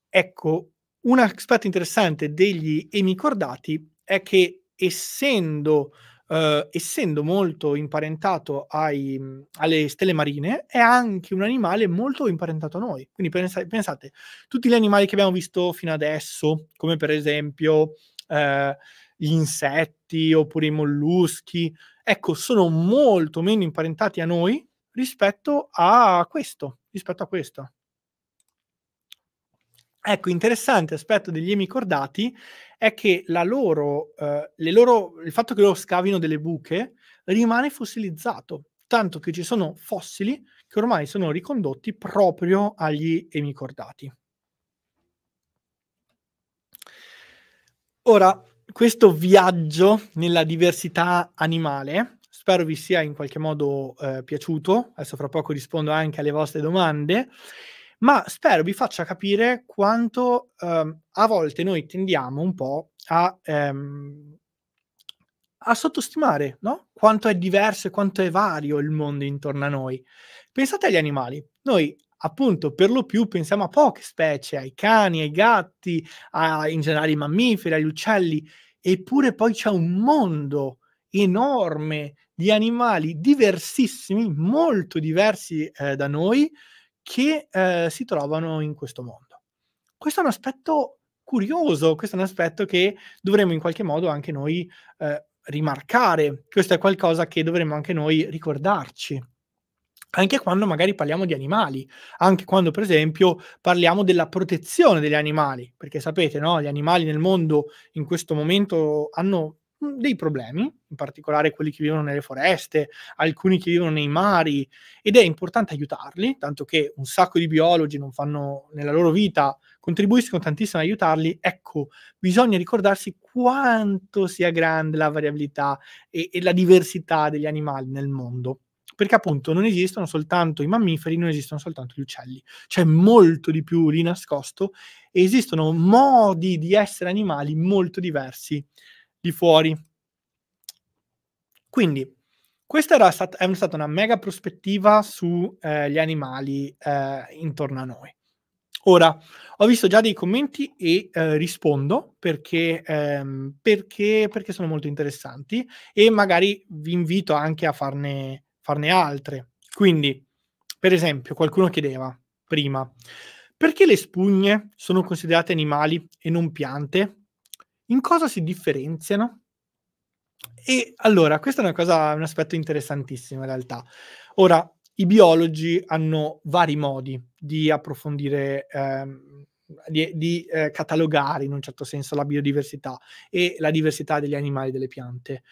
Ecco, un aspetto interessante degli emicordati è che essendo eh, essendo molto imparentato ai, mhmm, alle stelle marine, è anche un animale molto imparentato a noi. Quindi pensate, pensate tutti gli animali che abbiamo visto fino adesso, come per esempio eh, gli insetti oppure i molluschi, ecco, sono molto meno imparentati a noi rispetto a questo, rispetto a questo. Ecco, interessante aspetto degli emicordati è che loro, eh, loro, il fatto che loro scavino delle buche rimane fossilizzato, tanto che ci sono fossili che ormai sono ricondotti proprio agli emicordati. Ora, questo viaggio nella diversità animale, spero vi sia in qualche modo eh, piaciuto, adesso fra poco rispondo anche alle vostre domande, ma spero vi faccia capire quanto ehm, a volte noi tendiamo un po' a, ehm, a sottostimare no? quanto è diverso e quanto è vario il mondo intorno a noi. Pensate agli animali. Noi appunto per lo più pensiamo a poche specie, ai cani, ai gatti, a, in generale ai mammiferi, agli uccelli, eppure poi c'è un mondo enorme di animali diversissimi, molto diversi eh, da noi, che eh, si trovano in questo mondo. Questo è un aspetto curioso, questo è un aspetto che dovremmo in qualche modo anche noi eh, rimarcare, questo è qualcosa che dovremmo anche noi ricordarci. Anche quando magari parliamo di animali, anche quando per esempio parliamo della protezione degli animali, perché sapete, no? gli animali nel mondo in questo momento hanno dei problemi, in particolare quelli che vivono nelle foreste, alcuni che vivono nei mari, ed è importante aiutarli, tanto che un sacco di biologi non fanno nella loro vita, contribuiscono tantissimo ad aiutarli. Ecco, bisogna ricordarsi quanto sia grande la variabilità e, e la diversità degli animali nel mondo perché appunto non esistono soltanto i mammiferi, non esistono soltanto gli uccelli, c'è molto di più lì nascosto e esistono modi di essere animali molto diversi di fuori. Quindi questa era stata, è stata una mega prospettiva sugli eh, animali eh, intorno a noi. Ora, ho visto già dei commenti e eh, rispondo perché, ehm, perché, perché, sono molto interessanti e magari vi invito anche a farne, farne altre. Quindi, per esempio, qualcuno chiedeva prima, perché le spugne sono considerate animali e non piante? In cosa si differenziano? E allora, questo è una cosa, un aspetto interessantissimo in realtà. Ora, i biologi hanno vari modi di approfondire, ehm, di, di eh, catalogare in un certo senso la biodiversità e la diversità degli animali e delle piante.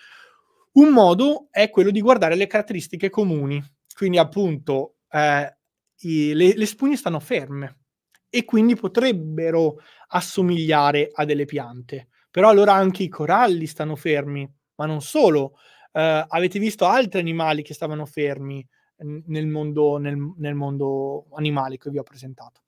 Un modo è quello di guardare le caratteristiche comuni, quindi appunto eh, i, le, le spugne stanno ferme e quindi potrebbero assomigliare a delle piante però allora anche i coralli stanno fermi, ma non solo. Eh, avete visto altri animali che stavano fermi nel mondo, nel, nel mondo animale che vi ho presentato.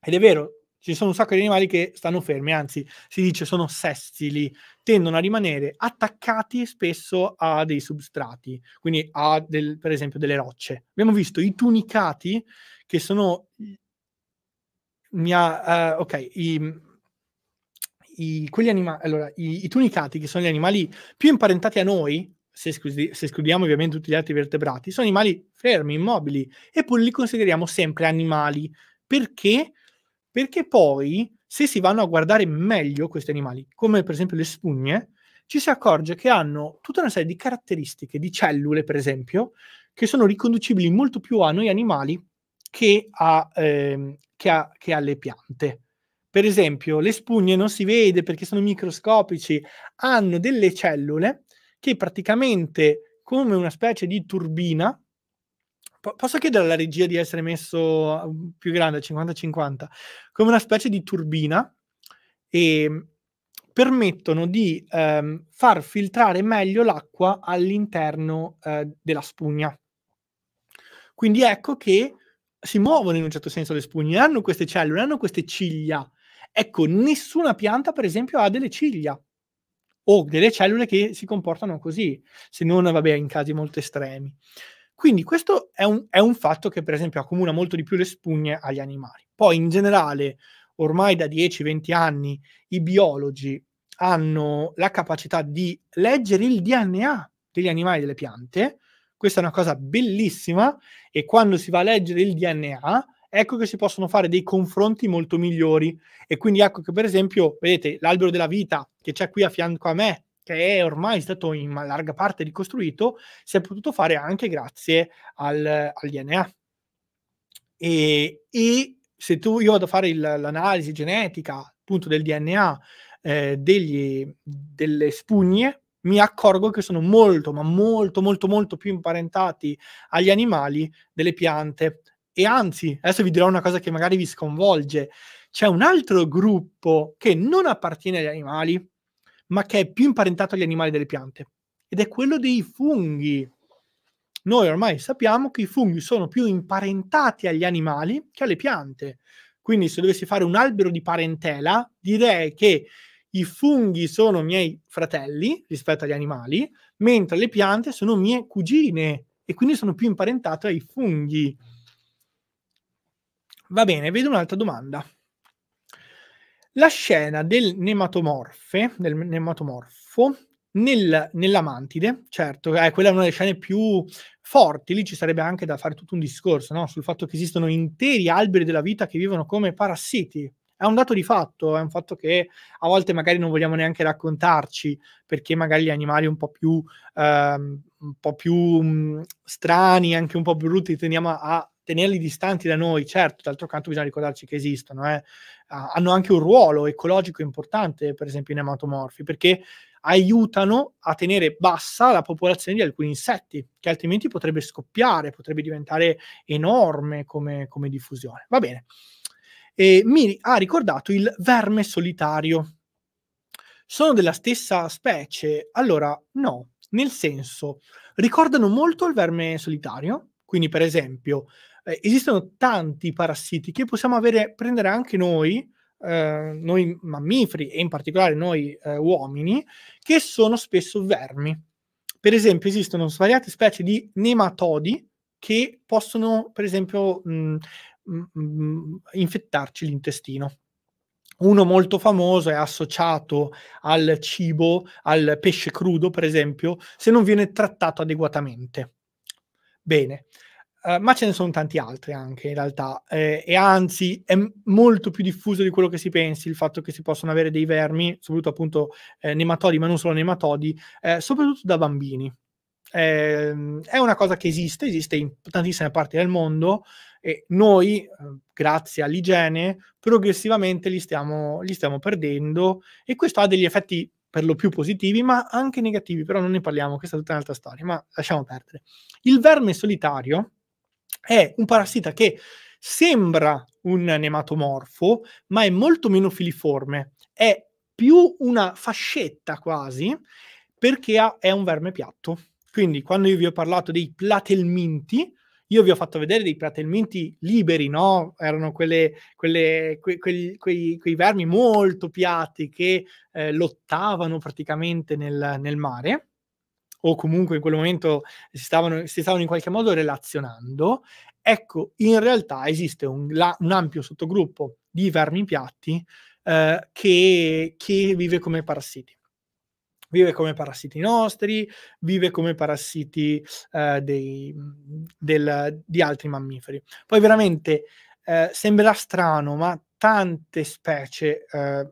Ed è vero, ci sono un sacco di animali che stanno fermi, anzi si dice sono sessili, tendono a rimanere attaccati spesso a dei substrati, quindi a del, per esempio delle rocce. Abbiamo visto i tunicati che sono... Mia, uh, eh, ok, i, i, quelli anima- allora, i, i, tunicati, che sono gli animali più imparentati a noi, se, escludi- se, escludiamo ovviamente tutti gli altri vertebrati, sono animali fermi, immobili, eppure li consideriamo sempre animali. Perché? Perché poi, se si vanno a guardare meglio questi animali, come per esempio le spugne, ci si accorge che hanno tutta una serie di caratteristiche, di cellule per esempio, che sono riconducibili molto più a noi animali che, a, ehm, che, a, che alle piante. Per esempio, le spugne non si vede perché sono microscopici, hanno delle cellule che praticamente come una specie di turbina po- Posso chiedere alla regia di essere messo uh, più grande, 50-50, come una specie di turbina e ehm, permettono di ehm, far filtrare meglio l'acqua all'interno eh, della spugna. Quindi ecco che si muovono in un certo senso le spugne, hanno queste cellule, hanno queste ciglia Ecco, nessuna pianta, per esempio, ha delle ciglia o delle cellule che si comportano così, se non, vabbè, in casi molto estremi. Quindi questo è un, è un, fatto che, per esempio, accomuna molto di più le spugne agli animali. Poi, in generale, ormai da 10-20 anni, i biologi hanno la capacità di leggere il DNA degli animali e delle piante. Questa è una cosa bellissima e quando si va a leggere il DNA ecco che si possono fare dei confronti molto migliori e quindi ecco che per esempio, vedete, l'albero della vita che c'è qui a fianco a me, che è ormai stato in larga parte ricostruito, si è potuto fare anche grazie al, al DNA. E, e, se tu, io vado a fare il, l'analisi genetica appunto del DNA eh, degli, delle spugne, mi accorgo che sono molto, ma molto, molto, molto più imparentati agli animali delle piante, e anzi, adesso vi dirò una cosa che magari vi sconvolge. C'è un altro gruppo che non appartiene agli animali, ma che è più imparentato agli animali delle piante, ed è quello dei funghi. Noi ormai sappiamo che i funghi sono più imparentati agli animali che alle piante. Quindi se dovessi fare un albero di parentela, direi che i funghi sono miei fratelli rispetto agli animali, mentre le piante sono mie cugine e quindi sono più imparentato ai funghi. Va bene, vedo un'altra domanda. La scena del nematomorfe, del nematomorfo, nel, nella mantide, certo, eh, è quella una delle scene più forti, lì ci sarebbe anche da fare tutto un discorso no? sul fatto che esistono interi alberi della vita che vivono come parassiti. È un dato di fatto, è un fatto che a volte magari non vogliamo neanche raccontarci perché magari gli animali un po' più, ehm, un po più mh, mm, strani, anche un po' brutti, tendiamo a, a tenerli distanti da noi, certo, d'altro canto bisogna ricordarci che esistono, eh. hanno anche un ruolo ecologico importante, per esempio i nematomorfi, perché aiutano a tenere bassa la popolazione di alcuni insetti, che altrimenti potrebbe scoppiare, potrebbe diventare enorme come, come diffusione. Va bene. E mi ha ricordato il verme solitario. Sono della stessa specie? Allora, no, nel senso, ricordano molto il verme solitario, quindi per esempio eh, esistono tanti parassiti che possiamo avere, prendere anche noi, eh, noi mammiferi e in particolare noi eh, uomini, che sono spesso vermi. Per esempio esistono svariate specie di nematodi che possono, per esempio, mh, mm, mh, mm, mm, infettarci l'intestino. Uno molto famoso è associato al cibo, al pesce crudo, per esempio, se non viene trattato adeguatamente. Bene, eh, ma ce ne sono tanti altri anche in realtà eh, e anzi è molto più diffuso di quello che si pensi il fatto che si possono avere dei vermi, soprattutto appunto eh, nematodi, ma non solo nematodi, eh, soprattutto da bambini. Ehm, è una cosa che esiste, esiste in tantissime parti del mondo e noi, eh, grazie all'igiene, progressivamente li stiamo, li stiamo perdendo e questo ha degli effetti per lo più positivi, ma anche negativi, però non ne parliamo, questa è tutta un'altra storia, ma lasciamo perdere. Il verme solitario, è un parassita che sembra un nematomorfo, ma è molto meno filiforme, è più una fascetta quasi, perché ha, è un verme piatto. Quindi quando io vi ho parlato dei platelminti, io vi ho fatto vedere dei platelminti liberi, no? Erano quelle, quelle, que, quei, quei, quei, vermi molto piatti che eh, lottavano praticamente nel, nel mare o comunque in quel momento si stavano, si stavano in qualche modo relazionando, ecco, in realtà esiste un, la, un ampio sottogruppo di vermi piatti eh, che, che vive come parassiti vive come parassiti nostri, vive come parassiti eh, dei, del, di altri mammiferi. Poi veramente eh, sembra strano, ma tante specie, eh,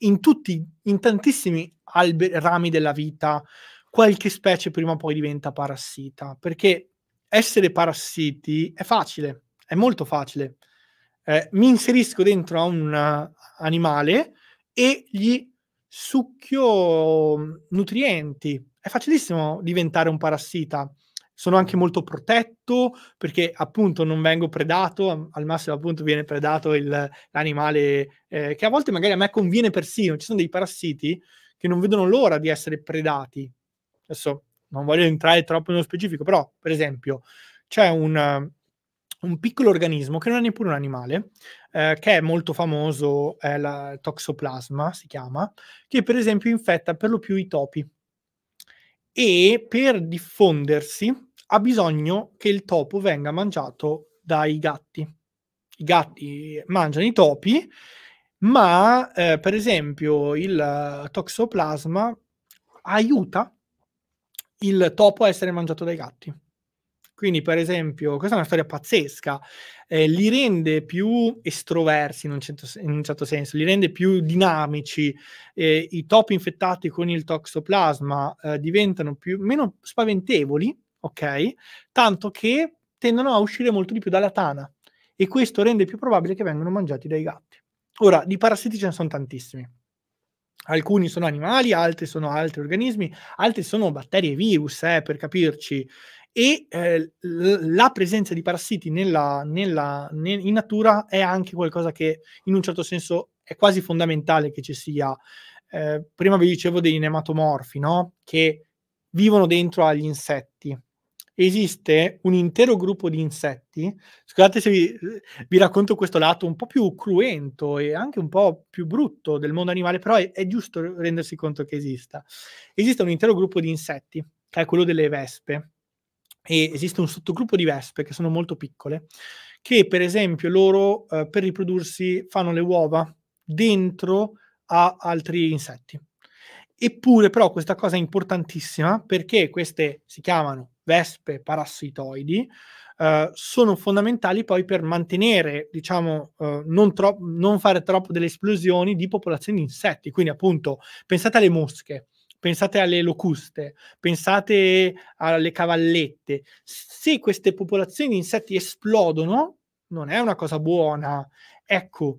in, tutti, in tantissimi albe- rami della vita, qualche specie prima o poi diventa parassita, perché essere parassiti è facile, è molto facile. Eh, mi inserisco dentro a un eh, animale e gli succhio mm, nutrienti. È facilissimo diventare un parassita. Sono anche molto protetto perché appunto non vengo predato, al massimo appunto viene predato il, l'animale eh, che a volte magari a me conviene persino. Ci sono dei parassiti che non vedono l'ora di essere predati adesso non voglio entrare troppo nello specifico, però per esempio c'è un, un piccolo organismo che non è neppure un animale, eh, che è molto famoso, è la toxoplasma si chiama, che per esempio infetta per lo più i topi e per diffondersi ha bisogno che il topo venga mangiato dai gatti. I gatti mangiano i topi, ma eh, per esempio il eh, toxoplasma aiuta il topo a essere mangiato dai gatti. Quindi, per esempio, questa è una storia pazzesca, eh, li rende più estroversi in un, certo, in un, certo, senso, li rende più dinamici, eh, i topi infettati con il toxoplasma eh, diventano più, meno spaventevoli, ok? Tanto che tendono a uscire molto di più dalla tana e questo rende più probabile che vengano mangiati dai gatti. Ora, di parassiti ce ne sono tantissimi, Alcuni sono animali, altri sono altri organismi, altri sono batteri e virus, eh, per capirci. E eh, la presenza di parassiti nella, nella, ne- in natura è anche qualcosa che in un certo senso è quasi fondamentale che ci sia. Eh, prima vi dicevo dei nematomorfi, no? che vivono dentro agli insetti esiste un intero gruppo di insetti. Scusate se vi, vi, racconto questo lato un po' più cruento e anche un po' più brutto del mondo animale, però è, è giusto rendersi conto che esista. Esiste un intero gruppo di insetti, che è quello delle vespe. E esiste un sottogruppo di vespe che sono molto piccole, che per esempio loro eh, per riprodursi fanno le uova dentro a altri insetti. Eppure però questa cosa è importantissima perché queste si chiamano vespe parassitoidi, eh, sono fondamentali poi per mantenere, diciamo, eh, non, tro- non fare troppo delle esplosioni di popolazioni di insetti. Quindi, appunto, pensate alle mosche pensate alle locuste, pensate alle cavallette. Se queste popolazioni di insetti esplodono, non è una cosa buona. Ecco,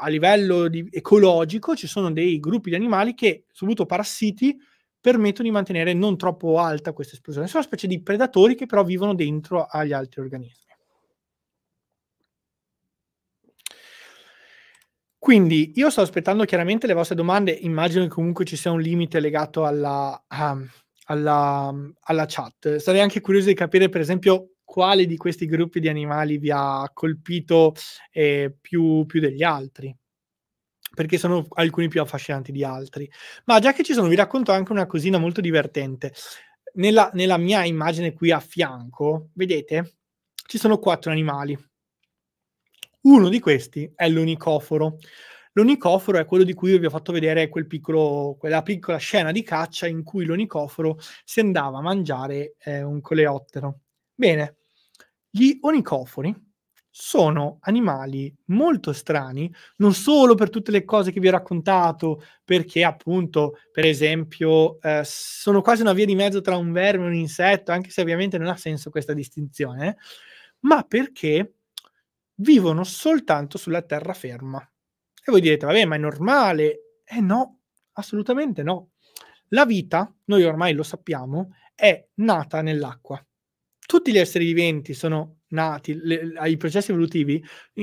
a livello di, ecologico ci sono dei gruppi di animali che, soprattutto parassiti, permettono di mantenere non troppo alta questa esplosione. Sono specie di predatori che però vivono dentro agli altri organismi. Quindi io sto aspettando chiaramente le vostre domande, immagino che comunque ci sia un limite legato alla, um, alla, alla chat. Sarei anche curioso di capire per esempio quale di questi gruppi di animali vi ha colpito eh, più, più degli altri perché sono alcuni più affascinanti di altri. Ma già che ci sono, vi racconto anche una cosina molto divertente. Nella, nella mia immagine qui a fianco, vedete, ci sono quattro animali. Uno di questi è l'onicoforo. L'onicoforo è quello di cui vi ho fatto vedere quel piccolo, quella piccola scena di caccia in cui l'onicoforo si andava a mangiare eh, un coleottero. Bene, gli onicofori sono animali molto strani, non solo per tutte le cose che vi ho raccontato, perché appunto, per esempio, eh, sono quasi una via di mezzo tra un verme e un insetto, anche se ovviamente non ha senso questa distinzione, ma perché vivono soltanto sulla terraferma. E voi direte, vabbè, ma è normale? Eh no, assolutamente no. La vita, noi ormai lo sappiamo, è nata nell'acqua. Tutti gli esseri viventi sono nati, le, ai processi evolutivi,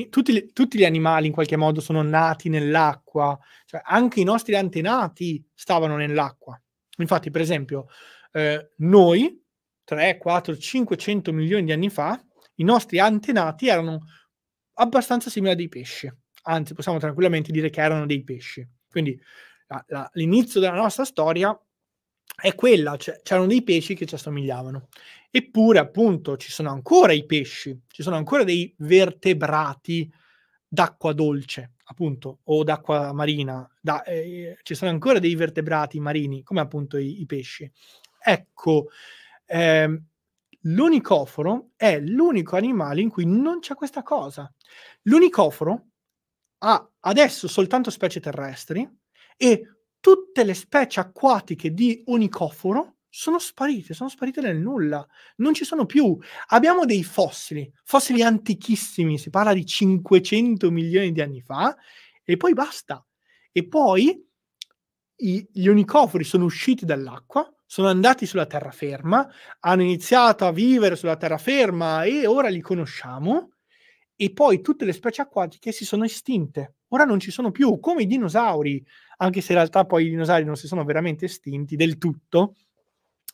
tutti, tutti, gli animali in qualche modo sono nati nell'acqua, cioè anche i nostri antenati stavano nell'acqua. Infatti, per esempio, eh, noi, 3, 4, 500 milioni di anni fa, i nostri antenati erano abbastanza simili a dei pesci, anzi possiamo tranquillamente dire che erano dei pesci. Quindi la, la, l'inizio della nostra storia è quella, cioè, c'erano dei pesci che ci assomigliavano. Eppure, appunto, ci sono ancora i pesci, ci sono ancora dei vertebrati d'acqua dolce, appunto, o d'acqua marina, da, eh, ci sono ancora dei vertebrati marini, come appunto i, i pesci. Ecco, eh, l'unicoforo è l'unico animale in cui non c'è questa cosa. L'unicoforo ha adesso soltanto specie terrestri e tutte le specie acquatiche di onicoforo sono sparite, sono sparite nel nulla, non ci sono più. Abbiamo dei fossili, fossili antichissimi, si parla di 500 milioni di anni fa, e poi basta. E poi i, gli onicofori sono usciti dall'acqua, sono andati sulla terraferma, hanno iniziato a vivere sulla terraferma e ora li conosciamo, e poi tutte le specie acquatiche si sono estinte ora non ci sono più, come i dinosauri, anche se in realtà poi i dinosauri non si sono veramente estinti del tutto,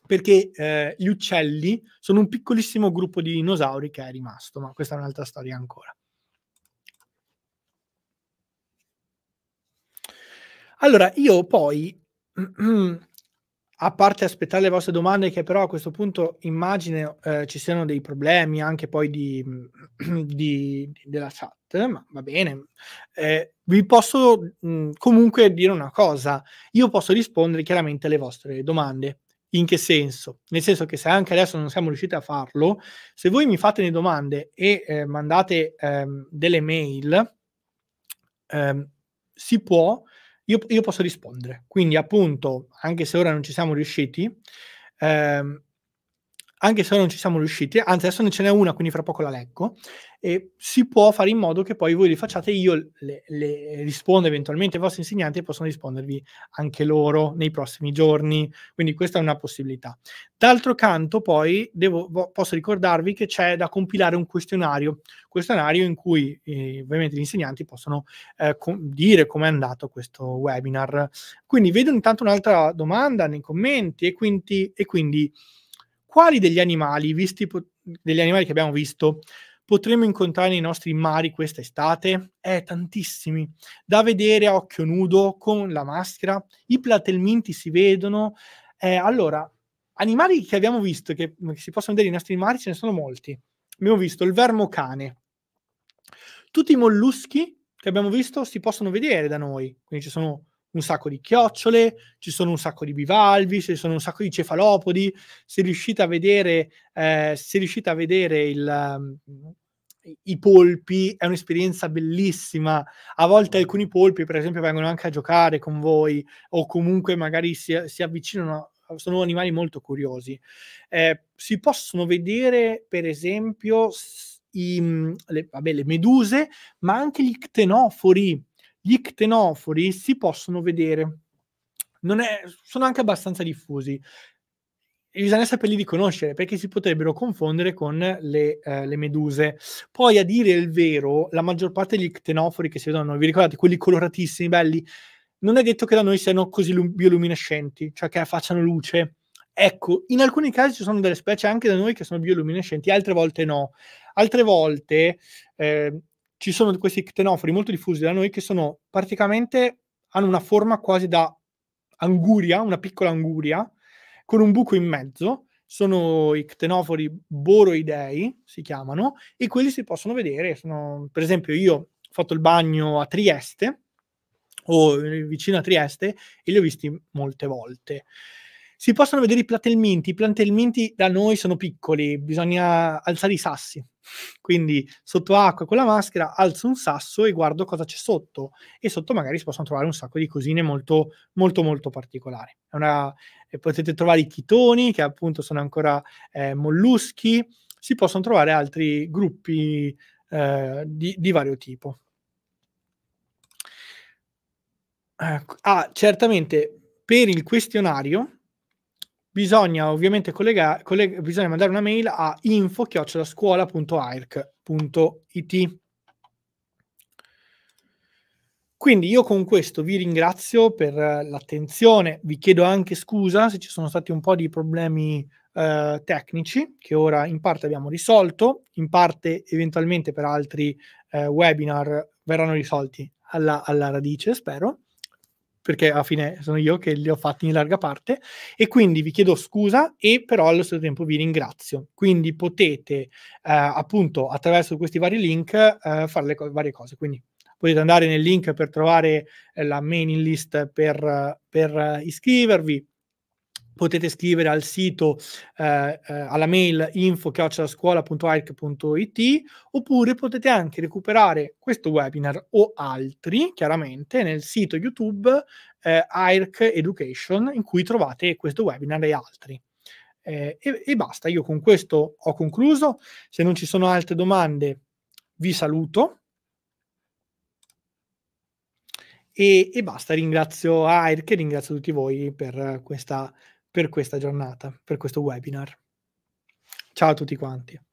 perché eh, gli uccelli sono un piccolissimo gruppo di dinosauri che è rimasto, ma questa è un'altra storia ancora. Allora, io poi mm, a parte aspettare le vostre domande, che però a questo punto immagino eh, ci siano dei problemi anche poi mm, di, di, della chat, ma va bene. Eh, vi posso mh, mm, comunque dire una cosa, io posso rispondere chiaramente alle vostre domande. In che senso? Nel senso che se anche adesso non siamo riusciti a farlo, se voi mi fate le domande e eh, mandate ehm, delle mail, ehm, si può io, io posso rispondere. Quindi appunto, anche se ora non ci siamo riusciti, ehm, anche se non ci siamo riusciti, anzi adesso ne ce n'è una, quindi fra poco la leggo, e si può fare in modo che poi voi le facciate, io le, le rispondo eventualmente ai vostri insegnanti e possono rispondervi anche loro nei prossimi giorni, quindi questa è una possibilità. D'altro canto poi devo, posso ricordarvi che c'è da compilare un questionario, questionario in cui eh, ovviamente gli insegnanti possono eh, com- dire com'è andato questo webinar. Quindi vedo intanto un'altra domanda nei commenti e quindi, e quindi quali degli animali, visti, degli animali che abbiamo visto potremo incontrare nei nostri mari questa estate? Eh, tantissimi. Da vedere a occhio nudo, con la maschera, i platelminti si vedono. Eh, allora, animali che abbiamo visto, che si possono vedere nei nostri mari, ce ne sono molti. Abbiamo visto il vermo cane. Tutti i molluschi che abbiamo visto si possono vedere da noi, quindi ci sono un sacco di chiocciole, ci sono un sacco di bivalvi, ci sono un sacco di cefalopodi. Se riuscite a vedere, eh, se riuscite a vedere il, um, i polpi, è un'esperienza bellissima. A volte alcuni polpi, per esempio, vengono anche a giocare con voi o comunque magari si, si avvicinano. Sono animali molto curiosi. Eh, si possono vedere, per esempio, i, mm, le, vabbè, le meduse, ma anche gli ctenofori gli ctenofori si possono vedere, è, sono anche abbastanza diffusi. E Bisogna saperli riconoscere perché si potrebbero confondere con le, eh, le, meduse. Poi, a dire il vero, la maggior parte degli ctenofori che si vedono, vi ricordate, quelli coloratissimi, belli, non è detto che da noi siano così lum- bioluminescenti, cioè che facciano luce. Ecco, in alcuni casi ci sono delle specie anche da noi che sono bioluminescenti, altre volte no. Altre volte eh, ci sono questi ctenofori molto diffusi da noi che sono praticamente hanno una forma quasi da anguria, una piccola anguria, con un buco in mezzo. Sono i ctenofori boroidei, si chiamano, e quelli si possono vedere. Sono, per esempio, io ho fatto il bagno a Trieste o eh, vicino a Trieste e li ho visti molte volte si possono vedere i platelminti. I platelminti da noi sono piccoli, bisogna alzare i sassi. Quindi sotto acqua con la maschera alzo un sasso e guardo cosa c'è sotto. E sotto magari si possono trovare un sacco di cosine molto, molto, molto particolari. Una, eh, potete trovare i chitoni, che appunto sono ancora eh, molluschi. Si possono trovare altri gruppi eh, di, di vario tipo. Ecco. Ah, certamente per il questionario bisogna ovviamente collegare, collega, bisogna mandare una mail a info-scuola.arc.it. Quindi io con questo vi ringrazio per l'attenzione, vi chiedo anche scusa se ci sono stati un po' di problemi eh, tecnici che ora in parte abbiamo risolto, in parte eventualmente per altri eh, webinar verranno risolti alla, alla radice, spero perché alla fine sono io che li ho fatti in larga parte, e quindi vi chiedo scusa e però allo stesso tempo vi ringrazio. Quindi potete eh, appunto attraverso questi vari link eh, fare le co- varie cose. Quindi potete andare nel link per trovare eh, la mailing list per, per iscrivervi, potete scrivere al sito, eh, eh, alla mail info.scuola.arc.it oppure potete anche recuperare questo webinar o altri, chiaramente, nel sito YouTube eh, AIRC Education in cui trovate questo webinar e altri. Eh, e, e basta, io con questo ho concluso. Se non ci sono altre domande, vi saluto. E, e, basta, ringrazio AIRC e ringrazio tutti voi per questa per questa giornata, per questo webinar. Ciao a tutti quanti.